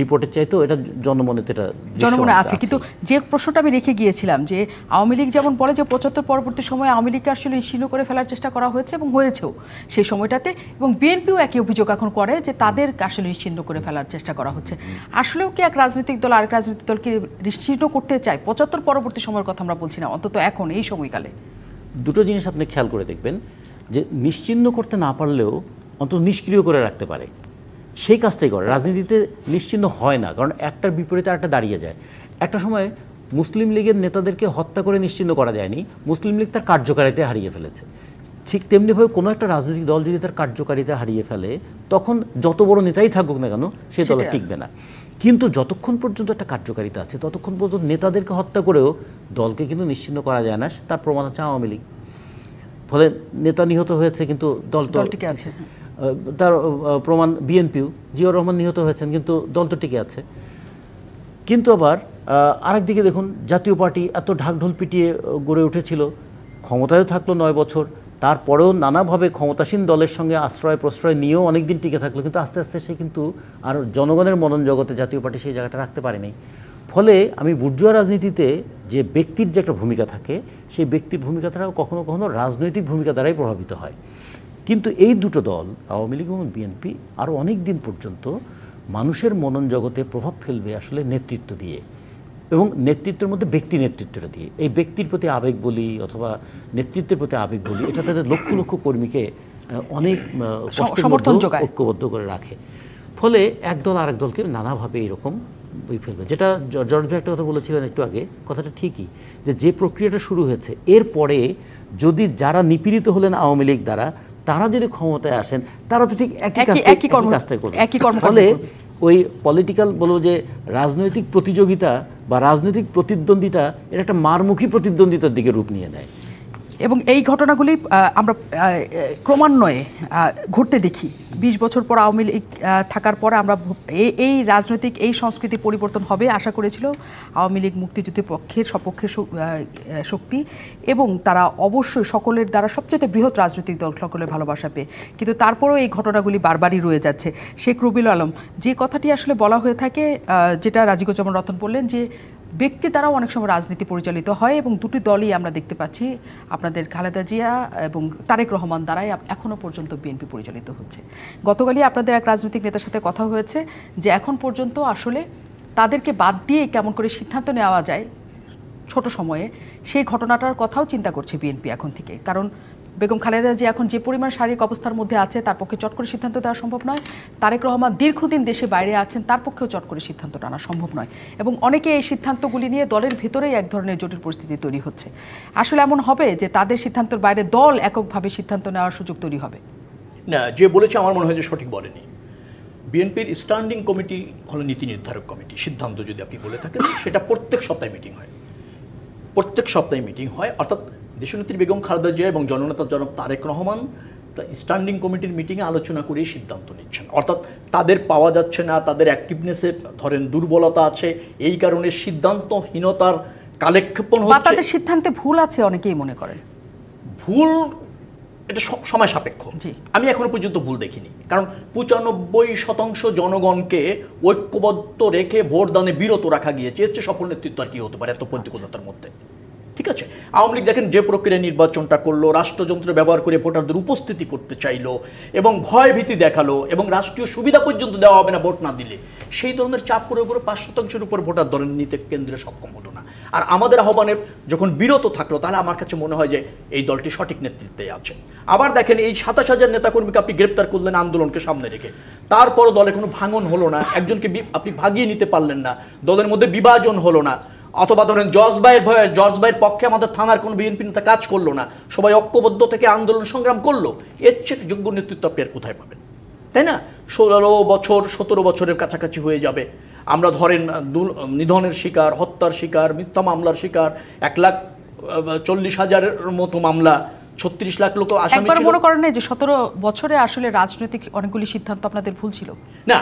রিপোর্টের চাইতেও এটা জনমনেতে এটা জনমনে আছে কিন্তু যে প্রশ্নটা আমি রেখে গিয়েছিলাম যে আওয়ামী লীগ যেমন বলে যে পঁচাত্তর পরবর্তী সময়ে আওয়ামী লীগকে আসলে নিশ্চিন্ন করে ফেলার চেষ্টা করা হয়েছে এবং হয়েছেও সেই সময়টাতে এবং বিএনপিও একই অভিযোগ এখন করে যে তাদের আসলে নিশ্চিন্ন করে ফেলার চেষ্টা করা হচ্ছে আসলেও কি এক রাজনৈতিক দল আরেক রাজনৈতিক দলকে নিশ্চিন্ন করতে চায় পঁচাত্তর পরবর্তী সময়ের কথা আমরা বলছি না অন্তত এখন এই সময়কালে দুটো জিনিস আপনি খেয়াল করে দেখবেন যে নিশ্চিন্ন করতে না পারলেও অন্তত নিষ্ক্রিয় করে রাখতে পারে সেই কাজটাই করে রাজনীতিতে নিশ্চিন্ন হয় না কারণ একটার বিপরীতে একটা দাঁড়িয়ে যায় একটা সময় মুসলিম লীগের নেতাদেরকে হত্যা করে নিশ্চিন্ন করা যায়নি মুসলিম লীগ তার কার্যকারিতা হারিয়ে ফেলেছে ঠিক তেমনিভাবে কোনো একটা রাজনৈতিক দল যদি তার কার্যকারিতা হারিয়ে ফেলে তখন যত বড় নেতাই থাকুক না কেন সে দল টিকবে না কিন্তু যতক্ষণ পর্যন্ত একটা কার্যকারিতা আছে ততক্ষণ পর্যন্ত নেতাদেরকে হত্যা করেও দলকে কিন্তু নিশ্চিন্ন করা যায় না তার প্রমাণ হচ্ছে আওয়ামী লীগ ফলে নেতা নিহত হয়েছে কিন্তু দল দল টিকে আছে হ্যাঁ। তার প্রমাণ বিএনপিও জিয়র রহমান নিহত হয়েছেন কিন্তু দল তো টিকে আছে কিন্তু আবার আরেকদিকে দেখুন জাতীয় পার্টি এত ঢাকঢোল পিটিয়ে গড়ে উঠেছিল ক্ষমতায়ও থাকলো নয় বছর তারপরেও নানাভাবে ক্ষমতাসীন দলের সঙ্গে আশ্রয় প্রশ্রয় নিয়েও অনেকদিন টিকে থাকলো কিন্তু আস্তে আস্তে সে কিন্তু আর জনগণের মনন জগতে জাতীয় পার্টি সেই জায়গাটা রাখতে পারেনি ফলে আমি বুর্জুয়া রাজনীতিতে যে ব্যক্তির যে একটা ভূমিকা থাকে সেই ব্যক্তির ভূমিকা দ্বারাও কখনো কখনো রাজনৈতিক ভূমিকা দ্বারাই প্রভাবিত হয় কিন্তু এই দুটো দল আওয়ামী লীগ এবং বিএনপি আরও অনেক দিন পর্যন্ত মানুষের মনন জগতে প্রভাব ফেলবে আসলে নেতৃত্ব দিয়ে এবং নেতৃত্বের মধ্যে ব্যক্তি নেতৃত্বটা দিয়ে এই ব্যক্তির প্রতি আবেগ বলি অথবা নেতৃত্বের প্রতি আবেগ বলি এটা তাদের লক্ষ লক্ষ কর্মীকে অনেক সমর্থন ঐক্যবদ্ধ করে রাখে ফলে একদল আরেক দলকে নানাভাবে এরকম বই ফেলবে যেটা জর্জ একটা কথা বলেছিলেন একটু আগে কথাটা ঠিকই যে যে প্রক্রিয়াটা শুরু হয়েছে এরপরে যদি যারা নিপীড়িত হলেন আওয়ামী লীগ দ্বারা তারা যদি ক্ষমতায় আসেন তারা তো ঠিক একই কাজটাই করবে একই ফলে ওই পলিটিক্যাল বলবো যে রাজনৈতিক প্রতিযোগিতা বা রাজনৈতিক প্রতিদ্বন্দ্বিতা এটা একটা মারমুখী প্রতিদ্বন্দ্বিতার দিকে রূপ নিয়ে নেয় এবং এই ঘটনাগুলি আমরা ক্রমান্বয়ে ঘটতে দেখি ২০ বছর পর আওয়ামী লীগ থাকার পর আমরা এই রাজনৈতিক এই সংস্কৃতি পরিবর্তন হবে আশা করেছিল আওয়ামী লীগ মুক্তিযুদ্ধের পক্ষের সপক্ষে শক্তি এবং তারা অবশ্যই সকলের দ্বারা সবচেয়ে বৃহৎ রাজনৈতিক দল সকলের ভালোবাসা পেয়ে কিন্তু তারপরেও এই ঘটনাগুলি বারবারই রয়ে যাচ্ছে শেখ রুবিল আলম যে কথাটি আসলে বলা হয়ে থাকে যেটা রাজিকুজ্জামান রতন বললেন যে ব্যক্তি দ্বারাও অনেক সময় রাজনীতি পরিচালিত হয় এবং দুটি দলই আমরা দেখতে পাচ্ছি আপনাদের খালেদা জিয়া এবং তারেক রহমান দ্বারাই এখনও পর্যন্ত বিএনপি পরিচালিত হচ্ছে গতকালই আপনাদের এক রাজনৈতিক নেতার সাথে কথা হয়েছে যে এখন পর্যন্ত আসলে তাদেরকে বাদ দিয়ে কেমন করে সিদ্ধান্ত নেওয়া যায় ছোট সময়ে সেই ঘটনাটার কথাও চিন্তা করছে বিএনপি এখন থেকে কারণ বেগম খালেদা জিয়া এখন যে পরিমাণ শারীরিক অবস্থার মধ্যে আছে তার পক্ষে চট করে সিদ্ধান্ত দেওয়া সম্ভব নয় তারেক রহমান দীর্ঘদিন দেশে বাইরে আছেন তার পক্ষেও চট করে সিদ্ধান্ত টানা সম্ভব নয় এবং অনেকে এই সিদ্ধান্তগুলি নিয়ে দলের ভিতরেই এক ধরনের জটিল পরিস্থিতি তৈরি হচ্ছে আসলে এমন হবে যে তাদের সিদ্ধান্তের বাইরে দল এককভাবে সিদ্ধান্ত নেওয়ার সুযোগ তৈরি হবে না যে বলেছে আমার মনে হয় যে সঠিক বলেনি বিএনপির স্ট্যান্ডিং কমিটি হলো নীতি নির্ধারক কমিটি সিদ্ধান্ত যদি আপনি বলে থাকেন সেটা প্রত্যেক সপ্তাহে মিটিং হয় প্রত্যেক সপ্তাহে মিটিং হয় অর্থাৎ দেশনেত্রী বেগম খালেদা জিয়া এবং জননেতা জনক তারেক রহমান স্ট্যান্ডিং কমিটির মিটিংয়ে আলোচনা করে সিদ্ধান্ত নিচ্ছেন অর্থাৎ তাদের পাওয়া যাচ্ছে না তাদের অ্যাক্টিভনেসে ধরেন দুর্বলতা আছে এই কারণে সিদ্ধান্তহীনতার কালেক্ষেপণ হচ্ছে তাদের সিদ্ধান্তে ভুল আছে অনেকেই মনে করেন ভুল এটা সময় সাপেক্ষ আমি এখনো পর্যন্ত ভুল দেখিনি কারণ পঁচানব্বই শতাংশ জনগণকে ঐক্যবদ্ধ রেখে ভোটদানে বিরত রাখা গিয়েছে এর চেয়ে সফল নেতৃত্ব আর কি হতে পারে এত প্রতিকূলতার মধ্যে ঠিক আছে আওয়ামী লীগ দেখেন যে প্রক্রিয়া নির্বাচনটা করলো রাষ্ট্রযন্ত্র ব্যবহার করে ভোটারদের উপস্থিতি করতে চাইলো এবং ভয় ভীতি দেখালো এবং রাষ্ট্রীয় সুবিধা পর্যন্ত দেওয়া হবে না ভোট না দিলে সেই ধরনের চাপ করে করে পাঁচ শতাংশের উপর ভোটার দলের নিতে কেন্দ্রে সক্ষম হতো না আর আমাদের আহ্বানে যখন বিরত থাকলো তাহলে আমার কাছে মনে হয় যে এই দলটি সঠিক নেতৃত্বে আছে আবার দেখেন এই সাতাশ হাজার নেতাকর্মীকে আপনি গ্রেপ্তার করলেন আন্দোলনকে সামনে রেখে তারপরও দলে কোনো ভাঙন হলো না একজনকে আপনি ভাগিয়ে নিতে পারলেন না দলের মধ্যে বিভাজন হলো না অথবা ধরেন জজবাইয়ের ভয়ে জজবাইয়ের পক্ষে আমাদের থানার কোনো বিএনপি নেতা কাজ করলো না সবাই ঐক্যবদ্ধ থেকে আন্দোলন সংগ্রাম করলো এর চেয়ে যোগ্য নেতৃত্ব আপনি আর কোথায় পাবেন তাই না ষোলো বছর সতেরো বছরের কাছাকাছি হয়ে যাবে আমরা ধরেন নিধনের শিকার হত্যার শিকার মিথ্যা মামলার শিকার এক লাখ চল্লিশ হাজারের মতো মামলা ছত্রিশ লাখ লোক আসামি মনে করেন যে সতেরো বছরে আসলে রাজনৈতিক অনেকগুলি সিদ্ধান্ত আপনাদের ভুল ছিল না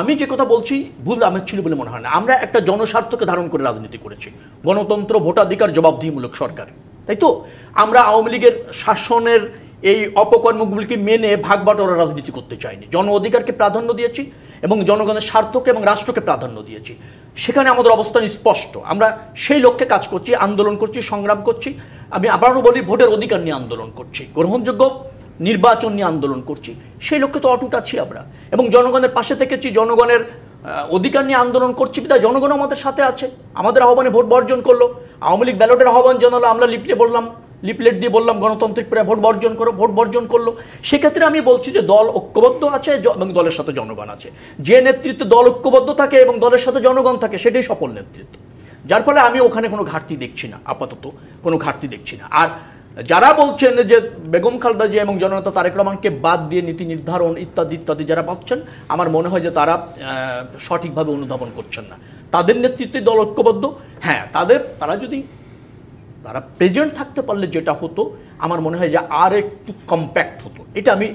আমি যে কথা বলছি ভুল আমার ছিল বলে মনে হয় না আমরা একটা জনস্বার্থকে ধারণ করে রাজনীতি করেছি গণতন্ত্র ভোটাধিকার জবাবদিহিমূলক সরকার তাই তো আমরা আওয়ামী লীগের শাসনের এই অপকর্মগুলিকে মেনে ভাগবাটোয়ারা রাজনীতি করতে চাইনি জন অধিকারকে প্রাধান্য দিয়েছি এবং জনগণের স্বার্থকে এবং রাষ্ট্রকে প্রাধান্য দিয়েছি সেখানে আমাদের অবস্থান স্পষ্ট আমরা সেই লক্ষ্যে কাজ করছি আন্দোলন করছি সংগ্রাম করছি আমি আবারও বলি ভোটের অধিকার নিয়ে আন্দোলন করছি গ্রহণযোগ্য নির্বাচন নিয়ে আন্দোলন করছি সেই লক্ষ্যে তো অটুট আছি আমরা এবং জনগণের পাশে থেকেছি জনগণের অধিকার নিয়ে আন্দোলন করছি তাই জনগণ আমাদের সাথে আছে আমাদের আহ্বানে ভোট বর্জন করলো আওয়ামী লীগ ব্যালটের আহ্বান জানালো আমরা লিপলে বললাম লিপলেট দিয়ে বললাম গণতান্ত্রিক প্রায় ভোট বর্জন করো ভোট বর্জন করলো সেক্ষেত্রে আমি বলছি যে দল ঐক্যবদ্ধ আছে এবং দলের সাথে জনগণ আছে যে নেতৃত্বে দল ঐক্যবদ্ধ থাকে এবং দলের সাথে জনগণ থাকে সেটাই সফল নেতৃত্ব যার ফলে আমি ওখানে কোনো ঘাটতি দেখছি না আপাতত কোনো ঘাটতি দেখছি না আর যারা বলছেন যে বেগম খালদা জিয়া এবং জননেতা তারেক রহমানকে বাদ দিয়ে নীতি নির্ধারণ ইত্যাদি ইত্যাদি যারা পাচ্ছেন আমার মনে হয় যে তারা সঠিকভাবে অনুধাবন করছেন না তাদের নেতৃত্বে দল ঐক্যবদ্ধ হ্যাঁ তাদের তারা যদি তারা প্রেজেন্ট থাকতে পারলে যেটা হতো আমার মনে হয় যে আর একটু কম্প্যাক্ট হতো এটা আমি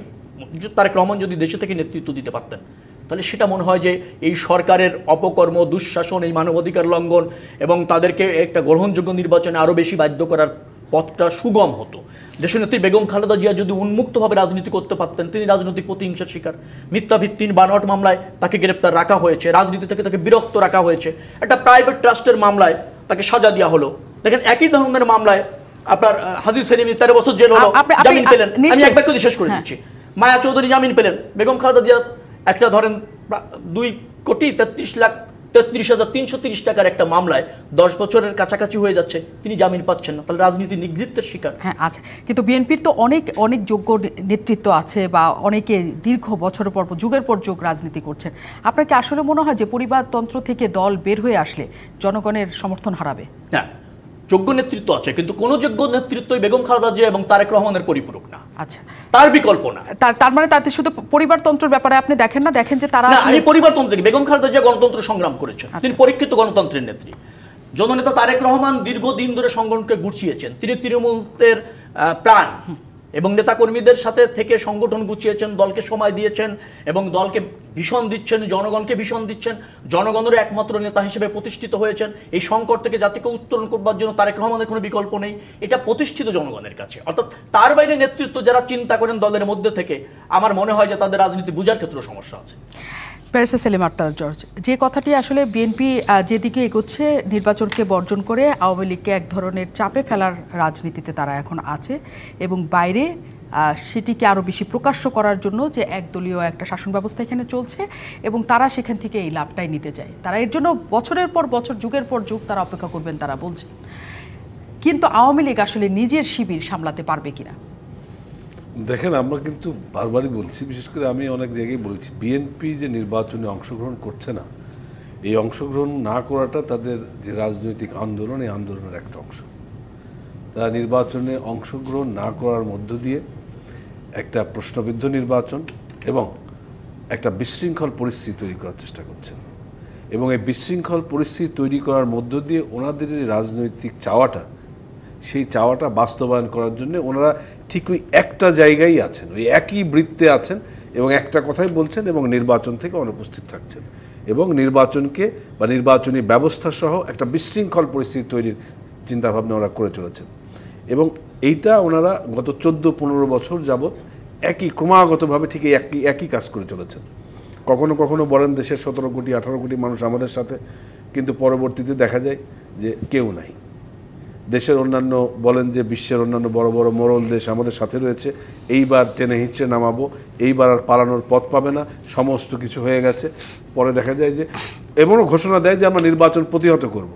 তারেক রহমান যদি দেশে থেকে নেতৃত্ব দিতে পারতেন তাহলে সেটা মনে হয় যে এই সরকারের অপকর্ম দুঃশাসন এই মানবাধিকার লঙ্ঘন এবং তাদেরকে একটা গ্রহণযোগ্য নির্বাচনে আরও বেশি বাধ্য করার পথটা সুগম হতো দেশনেত্রী বেগম খালেদা জিয়া যদি উন্মুক্তভাবে রাজনীতি করতে পারতেন তিনি রাজনৈতিক প্রতিহিংসার শিকার মিথ্যাভিত্তিহীন বানোয়াট মামলায় তাকে গ্রেপ্তার রাখা হয়েছে রাজনীতি থেকে তাকে বিরক্ত রাখা হয়েছে একটা প্রাইভেট ট্রাস্টের মামলায় তাকে সাজা দেওয়া হলো দেখেন একই ধরনের মামলায় আপনার হাজির সেলিম তেরো বছর জেল হলো জামিন পেলেন আমি এক ব্যক্তি শেষ করে হ্যাঁ। দিচ্ছি মায়া চৌধুরী জামিন পেলেন বেগম খালেদা জিয়া একটা ধরেন দুই কোটি তেত্রিশ লাখ তেত্রিশ হাজার তিনশো তিরিশ টাকার একটা মামলায় দশ বছরের কাছাকাছি হয়ে যাচ্ছে তিনি জামিন পাচ্ছেন না তাহলে রাজনীতি নিগৃত্বের শিকার হ্যাঁ আচ্ছা কিন্তু বিএনপির তো অনেক অনেক যোগ্য নেতৃত্ব আছে বা অনেকে দীর্ঘ বছর পর যুগের পর যুগ রাজনীতি করছেন আপনার কি আসলে মনে হয় যে পরিবারতন্ত্র থেকে দল বের হয়ে আসলে জনগণের সমর্থন হারাবে হ্যাঁ যোগ্য নেতৃত্ব আছে কিন্তু কোন যোগ্য নেতৃত্বই বেগম খালেদা জিয়া এবং তারেক রহমানের পরিপূরক না আচ্ছা তার বিকল্প না তার মানে তাতে শুধু পরিবারতন্ত্রের ব্যাপারে আপনি দেখেন না দেখেন যে তারা আমি পরিবারতন্ত্র বেগম খালেদা জিয়া গণতন্ত্র সংগ্রাম করেছেন আচ্ছা। তিনি পরীক্ষিত গণতন্ত্রের নেত্রী জননেতা তারেক রহমান দীর্ঘদিন ধরে সংগঠনকে গুছিয়েছেন তিনি তৃণমূলের প্রাণ এবং নেতাকর্মীদের সাথে থেকে সংগঠন গুছিয়েছেন দলকে সময় দিয়েছেন এবং দলকে ভীষণ দিচ্ছেন জনগণকে ভীষণ দিচ্ছেন জনগণের একমাত্র নেতা হিসেবে প্রতিষ্ঠিত হয়েছেন এই সংকট থেকে জাতিকে উত্তরণ করবার জন্য তারেক রহমানের কোনো বিকল্প নেই এটা প্রতিষ্ঠিত জনগণের কাছে অর্থাৎ তার বাইরে নেতৃত্ব যারা চিন্তা করেন দলের মধ্যে থেকে আমার মনে হয় যে তাদের রাজনীতি বুঝার ক্ষেত্রে সমস্যা আছে প্যারিসে সেলিম আর্তাল জর্জ যে কথাটি আসলে বিএনপি যেদিকে এগোচ্ছে নির্বাচনকে বর্জন করে আওয়ামী লীগকে এক ধরনের চাপে ফেলার রাজনীতিতে তারা এখন আছে এবং বাইরে সেটিকে আরও বেশি প্রকাশ্য করার জন্য যে একদলীয় একটা শাসন ব্যবস্থা এখানে চলছে এবং তারা সেখান থেকে এই লাভটাই নিতে চায় তারা এর জন্য বছরের পর বছর যুগের পর যুগ তারা অপেক্ষা করবেন তারা বলছেন কিন্তু আওয়ামী লীগ আসলে নিজের শিবির সামলাতে পারবে কিনা দেখেন আমরা কিন্তু বারবারই বলছি বিশেষ করে আমি অনেক জায়গায় বলেছি বিএনপি যে নির্বাচনে অংশগ্রহণ করছে না এই অংশগ্রহণ না করাটা তাদের যে রাজনৈতিক আন্দোলন এই আন্দোলনের একটা অংশ তারা নির্বাচনে অংশগ্রহণ না করার মধ্য দিয়ে একটা প্রশ্নবিদ্ধ নির্বাচন এবং একটা বিশৃঙ্খল পরিস্থিতি তৈরি করার চেষ্টা করছেন এবং এই বিশৃঙ্খল পরিস্থিতি তৈরি করার মধ্য দিয়ে ওনাদের যে রাজনৈতিক চাওয়াটা সেই চাওয়াটা বাস্তবায়ন করার জন্য ওনারা ঠিক ওই একটা জায়গায় আছেন ওই একই বৃত্তে আছেন এবং একটা কথাই বলছেন এবং নির্বাচন থেকে অনুপস্থিত থাকছেন এবং নির্বাচনকে বা নির্বাচনী ব্যবস্থা সহ একটা বিশৃঙ্খল পরিস্থিতি তৈরির চিন্তাভাবনা ওরা করে চলেছেন এবং এইটা ওনারা গত চোদ্দ পনেরো বছর যাবৎ একই ক্রমাগতভাবে ঠিক একই একই কাজ করে চলেছেন কখনো কখনো বলেন দেশের সতেরো কোটি আঠারো কোটি মানুষ আমাদের সাথে কিন্তু পরবর্তীতে দেখা যায় যে কেউ নাই দেশের অন্যান্য বলেন যে বিশ্বের অন্যান্য বড় বড় মরল দেশ আমাদের সাথে রয়েছে এইবার টেনে হিঁচড়ে নামাবো এইবার আর পালানোর পথ পাবে না সমস্ত কিছু হয়ে গেছে পরে দেখা যায় যে এমনও ঘোষণা দেয় যে আমরা নির্বাচন প্রতিহত করব।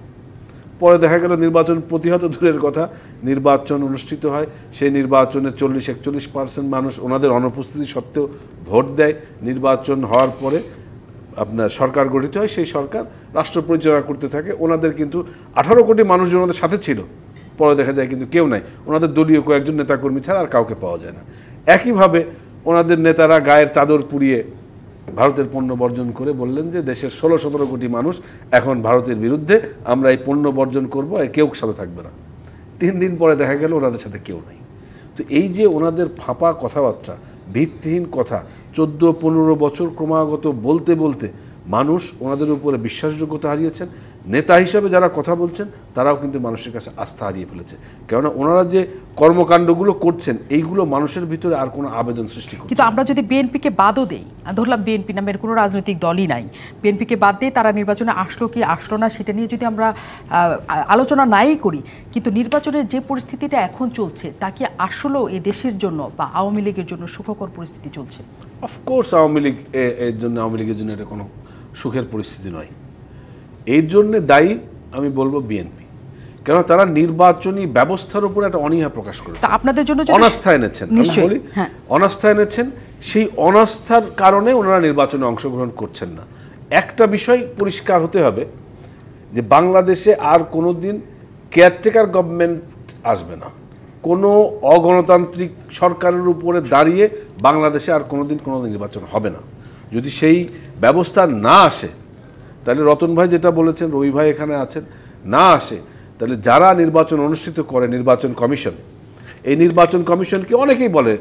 পরে দেখা গেল নির্বাচন প্রতিহত দূরের কথা নির্বাচন অনুষ্ঠিত হয় সেই নির্বাচনে চল্লিশ একচল্লিশ পার্সেন্ট মানুষ ওনাদের অনুপস্থিতি সত্ত্বেও ভোট দেয় নির্বাচন হওয়ার পরে আপনার সরকার গঠিত হয় সেই সরকার রাষ্ট্র পরিচালনা করতে থাকে ওনাদের কিন্তু আঠারো কোটি মানুষজন ওনাদের সাথে ছিল পরে দেখা যায় কিন্তু কেউ নাই ওনাদের দলীয় কয়েকজন নেতাকর্মী ছাড়া আর কাউকে পাওয়া যায় না একইভাবে ওনাদের নেতারা গায়ের চাদর পুড়িয়ে ভারতের পণ্য বর্জন করে বললেন যে দেশের ষোলো সতেরো কোটি মানুষ এখন ভারতের বিরুদ্ধে আমরা এই পণ্য বর্জন করবো আর কেউ সাথে থাকবে না তিন দিন পরে দেখা গেল ওনাদের সাথে কেউ নাই তো এই যে ওনাদের ফাঁপা কথাবার্তা ভিত্তিহীন কথা চোদ্দো পনেরো বছর ক্রমাগত বলতে বলতে মানুষ ওনাদের উপরে বিশ্বাসযোগ্যতা হারিয়েছেন নেতা হিসাবে যারা কথা বলছেন তারাও কিন্তু মানুষের কাছে আস্থা হারিয়ে ফেলেছে কেননা ওনারা যে কর্মকাণ্ডগুলো করছেন এইগুলো মানুষের ভিতরে আর কোনো আবেদন সৃষ্টি করে কিন্তু আমরা যদি বিএনপিকে বাদও দেই ধরলাম বিএনপি নামের কোনো রাজনৈতিক দলই নাই বিএনপিকে বাদ দিয়ে তারা নির্বাচনে আসলো কি আসলো না সেটা নিয়ে যদি আমরা আলোচনা নাই করি কিন্তু নির্বাচনের যে পরিস্থিতিটা এখন চলছে তা কি আসলেও এ দেশের জন্য বা আওয়ামী লীগের জন্য সুখকর পরিস্থিতি চলছে অফকোর্স আওয়ামী লীগ এর জন্য আওয়ামী লীগের জন্য এটা কোনো সুখের পরিস্থিতি নয় এর জন্য দায়ী আমি বলবো বিএনপি কেন তারা নির্বাচনী ব্যবস্থার উপর একটা অনীহা প্রকাশ করে আপনাদের জন্য অনাস্থা এনেছেন বলি হ্যাঁ। অনাস্থা এনেছেন সেই অনাস্থার কারণে ওনারা নির্বাচনে অংশগ্রহণ করছেন না একটা বিষয় পরিষ্কার হতে হবে যে বাংলাদেশে আর কোনো দিন কেয়ারটেকার গভর্নমেন্ট আসবে না কোনো অগণতান্ত্রিক সরকারের উপরে দাঁড়িয়ে বাংলাদেশে আর কোনো দিন কোনো নির্বাচন হবে না যদি সেই ব্যবস্থা না আসে তাহলে রতন ভাই যেটা বলেছেন রবি ভাই এখানে আছেন না আসে তাহলে যারা নির্বাচন অনুষ্ঠিত করে নির্বাচন কমিশন এই নির্বাচন কমিশনকে অনেকেই বলে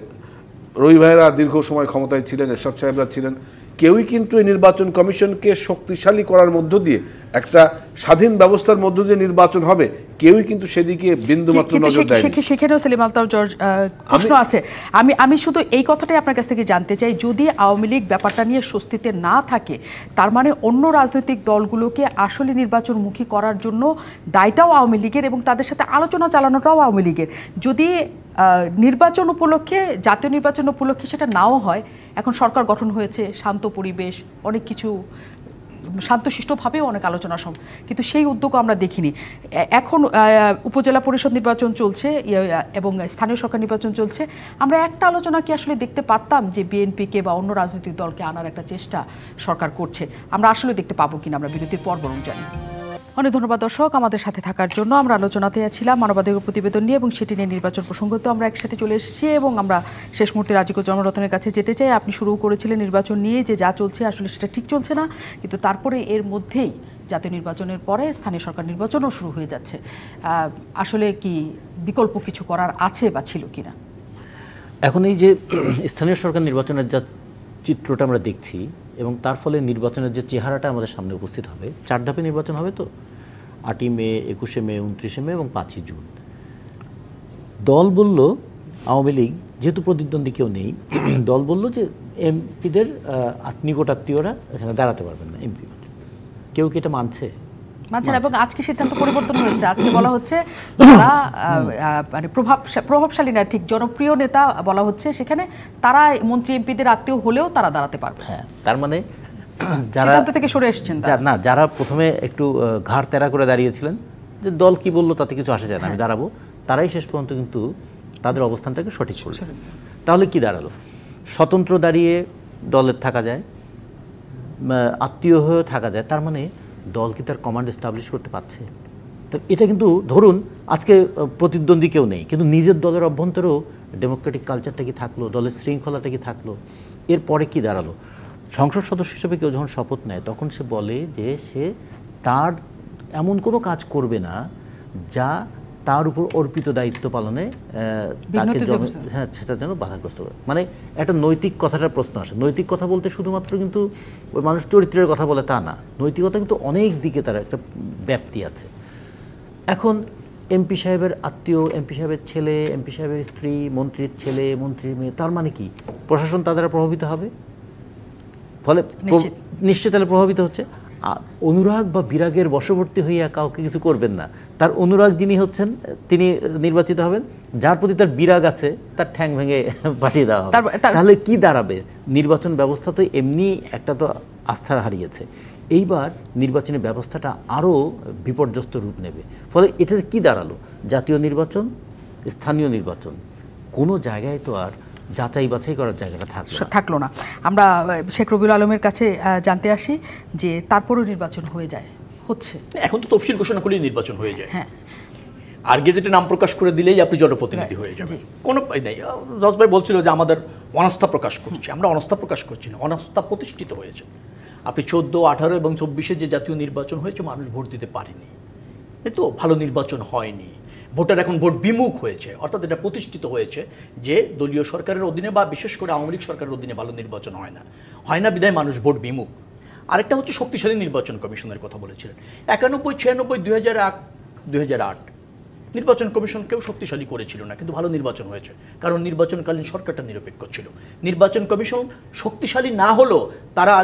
রবি ভাইয়েরা দীর্ঘ সময় ক্ষমতায় ছিলেন এরশাদ সাহেবরা ছিলেন কেউই কিন্তু এই নির্বাচন কমিশনকে শক্তিশালী করার মধ্য দিয়ে একটা স্বাধীন ব্যবস্থার মধ্য দিয়ে নির্বাচন হবে কেউই কিন্তু সেদিকে বিন্দুমাত্র নজর দেয় সেখানেও সেলিম আলতাফ জর্জ প্রশ্ন আছে আমি আমি শুধু এই কথাটাই আপনার কাছ থেকে জানতে চাই যদি আওয়ামী লীগ ব্যাপারটা নিয়ে স্বস্তিতে না থাকে তার মানে অন্য রাজনৈতিক দলগুলোকে আসলে নির্বাচনমুখী করার জন্য দায়টাও আওয়ামী লীগের এবং তাদের সাথে আলোচনা চালানোটাও আওয়ামী লীগের যদি নির্বাচন উপলক্ষে জাতীয় নির্বাচন উপলক্ষে সেটা নাও হয় এখন সরকার গঠন হয়েছে শান্ত পরিবেশ অনেক কিছু শান্তশিষ্টভাবেও অনেক আলোচনা সম কিন্তু সেই উদ্যোগও আমরা দেখিনি এখন উপজেলা পরিষদ নির্বাচন চলছে ইয়ে, এবং স্থানীয় সরকার নির্বাচন চলছে আমরা একটা আলোচনা কি আসলে দেখতে পারতাম যে বিএনপিকে বা অন্য রাজনৈতিক দলকে আনার একটা চেষ্টা সরকার করছে আমরা আসলে দেখতে পাবো কিনা আমরা বিরতির পর বরং জানি অনেক ধন্যবাদ দর্শক আমাদের সাথে থাকার জন্য আমরা আলোচনাতে ছিলাম মানবাধিকার প্রতিবেদন নিয়ে এবং সেটি নিয়ে নির্বাচন প্রসঙ্গ তো আমরা একসাথে চলে এসেছি এবং আমরা শেষ মুহূর্তে রাজিকো জনরতনের কাছে যেতে চাই আপনি শুরু করেছিলেন নির্বাচন নিয়ে যে যা চলছে আসলে সেটা ঠিক চলছে না কিন্তু তারপরে এর মধ্যেই জাতীয় নির্বাচনের পরে স্থানীয় সরকার নির্বাচনও শুরু হয়ে যাচ্ছে আসলে কি বিকল্প কিছু করার আছে বা ছিল কিনা এখন এই যে স্থানীয় সরকার নির্বাচনের যা চিত্রটা আমরা দেখছি এবং তার ফলে নির্বাচনের যে চেহারাটা আমাদের সামনে উপস্থিত হবে চার ধাপে নির্বাচন হবে তো আটই মে একুশে মে উনত্রিশে মে এবং পাঁচই জুন দল বলল আওয়ামী লীগ যেহেতু প্রতিদ্বন্দ্বী কেউ নেই দল বলল যে এমপিদের নিকটাত্মীয়রা এখানে দাঁড়াতে পারবেন না এমপি কেউ কি এটা মানছে মানছেন এবং আজকে সিদ্ধান্ত পরিবর্তন হয়েছে আজকে বলা হচ্ছে যারা মানে প্রভাব প্রভাবশালী না ঠিক জনপ্রিয় নেতা বলা হচ্ছে সেখানে তারা মন্ত্রী এমপিদের আত্মীয় হলেও তারা দাঁড়াতে পারবে হ্যাঁ তার মানে যারা থেকে সরে এসেছেন না যারা প্রথমে একটু ঘাড় তেরা করে দাঁড়িয়েছিলেন যে দল কি বললো তাতে কিছু আসে যায় না আমি হ্যাঁ। দাঁড়াবো তারাই শেষ পর্যন্ত কিন্তু তাদের অবস্থানটাকে সঠিক করলো তাহলে কি দাঁড়ালো স্বতন্ত্র দাঁড়িয়ে দলের থাকা যায় আত্মীয় হয়েও থাকা যায় তার মানে দল কি তার কমান্ড এস্টাবলিশ করতে পারছে তো এটা কিন্তু ধরুন আজকে প্রতিদ্বন্দ্বী কেউ নেই কিন্তু নিজের দলের অভ্যন্তরেও ডেমোক্রেটিক কালচারটা কি থাকলো দলের শৃঙ্খলাটা কি থাকলো এরপরে কি দাঁড়ালো সংসদ সদস্য হিসেবে কেউ যখন শপথ নেয় তখন সে বলে যে সে তার এমন কোনো কাজ করবে না যা তার উপর অর্পিত দায়িত্ব পালনে তাকে হ্যাঁ সেটা যেন বাধাগ্রস্ত করে মানে একটা নৈতিক কথাটা প্রশ্ন আসে নৈতিক কথা বলতে শুধুমাত্র কিন্তু ওই মানুষ চরিত্রের কথা বলে তা না নৈতিকতা কিন্তু অনেক দিকে তার একটা ব্যাপ্তি আছে এখন এমপি সাহেবের আত্মীয় এমপি সাহেবের ছেলে এমপি সাহেবের স্ত্রী মন্ত্রীর ছেলে মন্ত্রীর মেয়ে তার মানে কি প্রশাসন তাদের প্রভাবিত হবে ফলে নিশ্চয় তাহলে প্রভাবিত হচ্ছে অনুরাগ বা বিরাগের বশবর্তী হইয়া কাউকে কিছু করবেন না তার অনুরাগ যিনি হচ্ছেন তিনি নির্বাচিত হবেন যার প্রতি তার বিরাগ আছে তার ঠ্যাং ভেঙে পাঠিয়ে দেওয়া হবে তাহলে কি দাঁড়াবে নির্বাচন ব্যবস্থা তো এমনি একটা তো আস্থা হারিয়েছে এইবার নির্বাচনের ব্যবস্থাটা আরও বিপর্যস্ত রূপ নেবে ফলে এটাতে কি দাঁড়ালো জাতীয় নির্বাচন স্থানীয় নির্বাচন কোনো জায়গায় তো আর যাচাই বাছাই করার জায়গাটা থাকলো থাকলো না আমরা শেখ রবিউল আলমের কাছে জানতে আসি যে তারপরও নির্বাচন হয়ে যায় হচ্ছে এখন তো তফসিল ঘোষণা করলেই নির্বাচন হয়ে যায় হ্যাঁ আর গেজেটে নাম প্রকাশ করে দিলেই আপনি জনপ্রতিনিধি হয়ে যাবেন কোনো উপায় নেই রস ভাই বলছিল যে আমাদের অনাস্থা প্রকাশ করছি আমরা অনাস্থা প্রকাশ করছি না অনাস্থা প্রতিষ্ঠিত হয়েছে আপনি চোদ্দো আঠারো এবং চব্বিশে যে জাতীয় নির্বাচন হয়েছে মানুষ ভোট দিতে পারেনি এ তো ভালো নির্বাচন হয়নি ভোটার এখন ভোট বিমুখ হয়েছে অর্থাৎ এটা প্রতিষ্ঠিত হয়েছে যে দলীয় সরকারের অধীনে বা বিশেষ করে আওয়ামী লীগ সরকারের অধীনে ভালো নির্বাচন হয় না হয় না বিধায় মানুষ ভোট বিমুখ আরেকটা হচ্ছে শক্তিশালী নির্বাচন কমিশনের কথা বলেছিলেন একানব্বই ছিয়ানব্বই দুই হাজার আট দুই হাজার আট নির্বাচন কমিশনকেও শক্তিশালী করেছিল না কিন্তু ভালো নির্বাচন হয়েছে কারণ নির্বাচনকালীন সরকারটা নিরপেক্ষ ছিল নির্বাচন কমিশন শক্তিশালী না হলেও তারা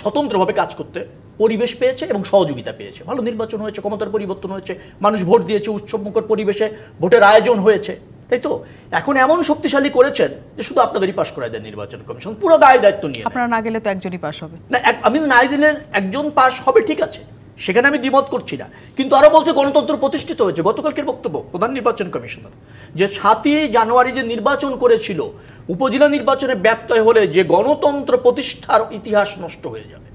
স্বতন্ত্রভাবে কাজ করতে পরিবেশ পেয়েছে এবং সহযোগিতা পেয়েছে ভালো নির্বাচন হয়েছে ক্ষমতার পরিবর্তন হয়েছে মানুষ ভোট দিয়েছে উৎসবমুখর পরিবেশে ভোটের আয়োজন হয়েছে তাই তো এখন এমন শক্তিশালী করেছেন যে শুধু আপনাদেরই পাশ করা যায় নির্বাচন কমিশন পুরো দায় দায়িত্ব নিয়ে আপনারা না গেলে তো একজনই পাশ হবে না আমি না দিলে একজন পাশ হবে ঠিক আছে সেখানে আমি দ্বিমত করছি না কিন্তু আরও বলছে গণতন্ত্র প্রতিষ্ঠিত হয়েছে গতকালকের বক্তব্য প্রধান নির্বাচন কমিশনার যে সাতই জানুয়ারি যে নির্বাচন করেছিল উপজেলা নির্বাচনে ব্যপ্ত হলে যে গণতন্ত্র প্রতিষ্ঠার ইতিহাস নষ্ট হয়ে যাবে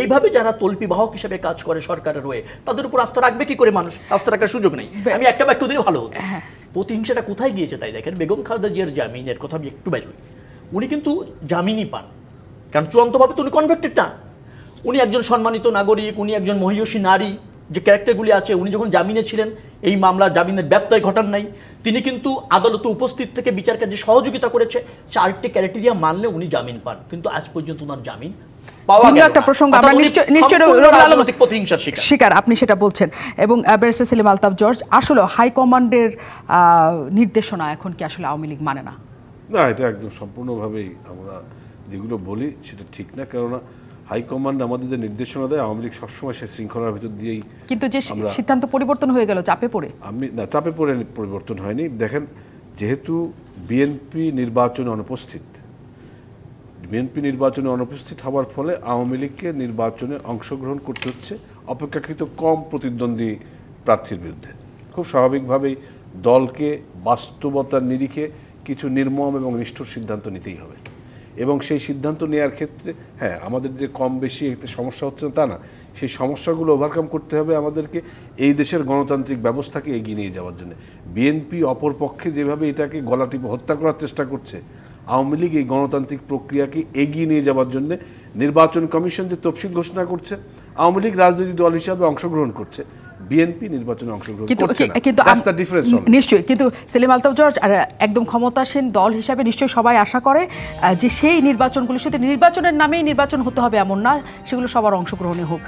এইভাবে যারা তল্পি বাহক হিসেবে কাজ করে সরকারের হয়ে তাদের উপর আস্থা রাখবে কি করে মানুষ আস্থা রাখার সুযোগ নেই আমি একটা বাক্য দিলে ভালো হতো হ্যাঁ। প্রতিহিংসাটা কোথায় গিয়েছে তাই দেখেন বেগম খালেদা জিয়ার জামিনের কথা আমি একটু বাইরে উনি কিন্তু জামিনই পান কারণ চূড়ান্তভাবে তো উনি কনভেক্টেড না উনি একজন সম্মানিত নাগরিক উনি একজন মহিষী নারী যে ক্যারেক্টারগুলি আছে উনি যখন জামিনে ছিলেন এই মামলা জামিনের ব্যত্যয় ঘটান নাই তিনি কিন্তু আদালতে উপস্থিত থেকে বিচার কাজে সহযোগিতা করেছে চারটে ক্যারেটেরিয়া মানলে উনি জামিন পান কিন্তু আজ পর্যন্ত ওনার জামিন হাইকমান্ড মানে আমাদের যে নির্দেশনা দেয় আওয়ামী লীগ সবসময় সে শৃঙ্খলার দিয়েই কিন্তু যে সিদ্ধান্ত পরিবর্তন হয়ে গেল চাপে পড়ে আমি চাপে পড়ে পরিবর্তন হয়নি দেখেন যেহেতু বিএনপি নির্বাচনে অনুপস্থিত বিএনপি নির্বাচনে অনুপস্থিত হওয়ার ফলে আওয়ামী লীগকে নির্বাচনে অংশগ্রহণ করতে হচ্ছে অপেক্ষাকৃত কম প্রতিদ্বন্দ্বী প্রার্থীর বিরুদ্ধে খুব স্বাভাবিকভাবেই দলকে বাস্তবতার নিরিখে কিছু নির্মম এবং নিষ্ঠুর সিদ্ধান্ত নিতেই হবে এবং সেই সিদ্ধান্ত নেওয়ার ক্ষেত্রে হ্যাঁ আমাদের যে কম বেশি এতে সমস্যা হচ্ছে তা না সেই সমস্যাগুলো ওভারকাম করতে হবে আমাদেরকে এই দেশের গণতান্ত্রিক ব্যবস্থাকে এগিয়ে নিয়ে যাওয়ার জন্য বিএনপি অপরপক্ষে যেভাবে এটাকে গলাটিপে হত্যা করার চেষ্টা করছে আওয়ামী লীগ এই গণতান্ত্রিক প্রক্রিয়াকে এগিয়ে নিয়ে যাওয়ার জন্য নির্বাচন কমিশন যে তফসিল ঘোষণা করছে আওয়ামী লীগ রাজনৈতিক দল হিসাবে অংশগ্রহণ করছে বিএনপি নির্বাচনে অংশগ্রহণ কিন্তু নিশ্চয়ই কিন্তু সেলিম আলতাফ জর্জ আর একদম ক্ষমতাসীন দল হিসাবে নিশ্চয়ই সবাই আশা করে যে সেই নির্বাচনগুলো শুধু নির্বাচনের নামেই নির্বাচন হতে হবে এমন না সেগুলো সবার অংশগ্রহণে হোক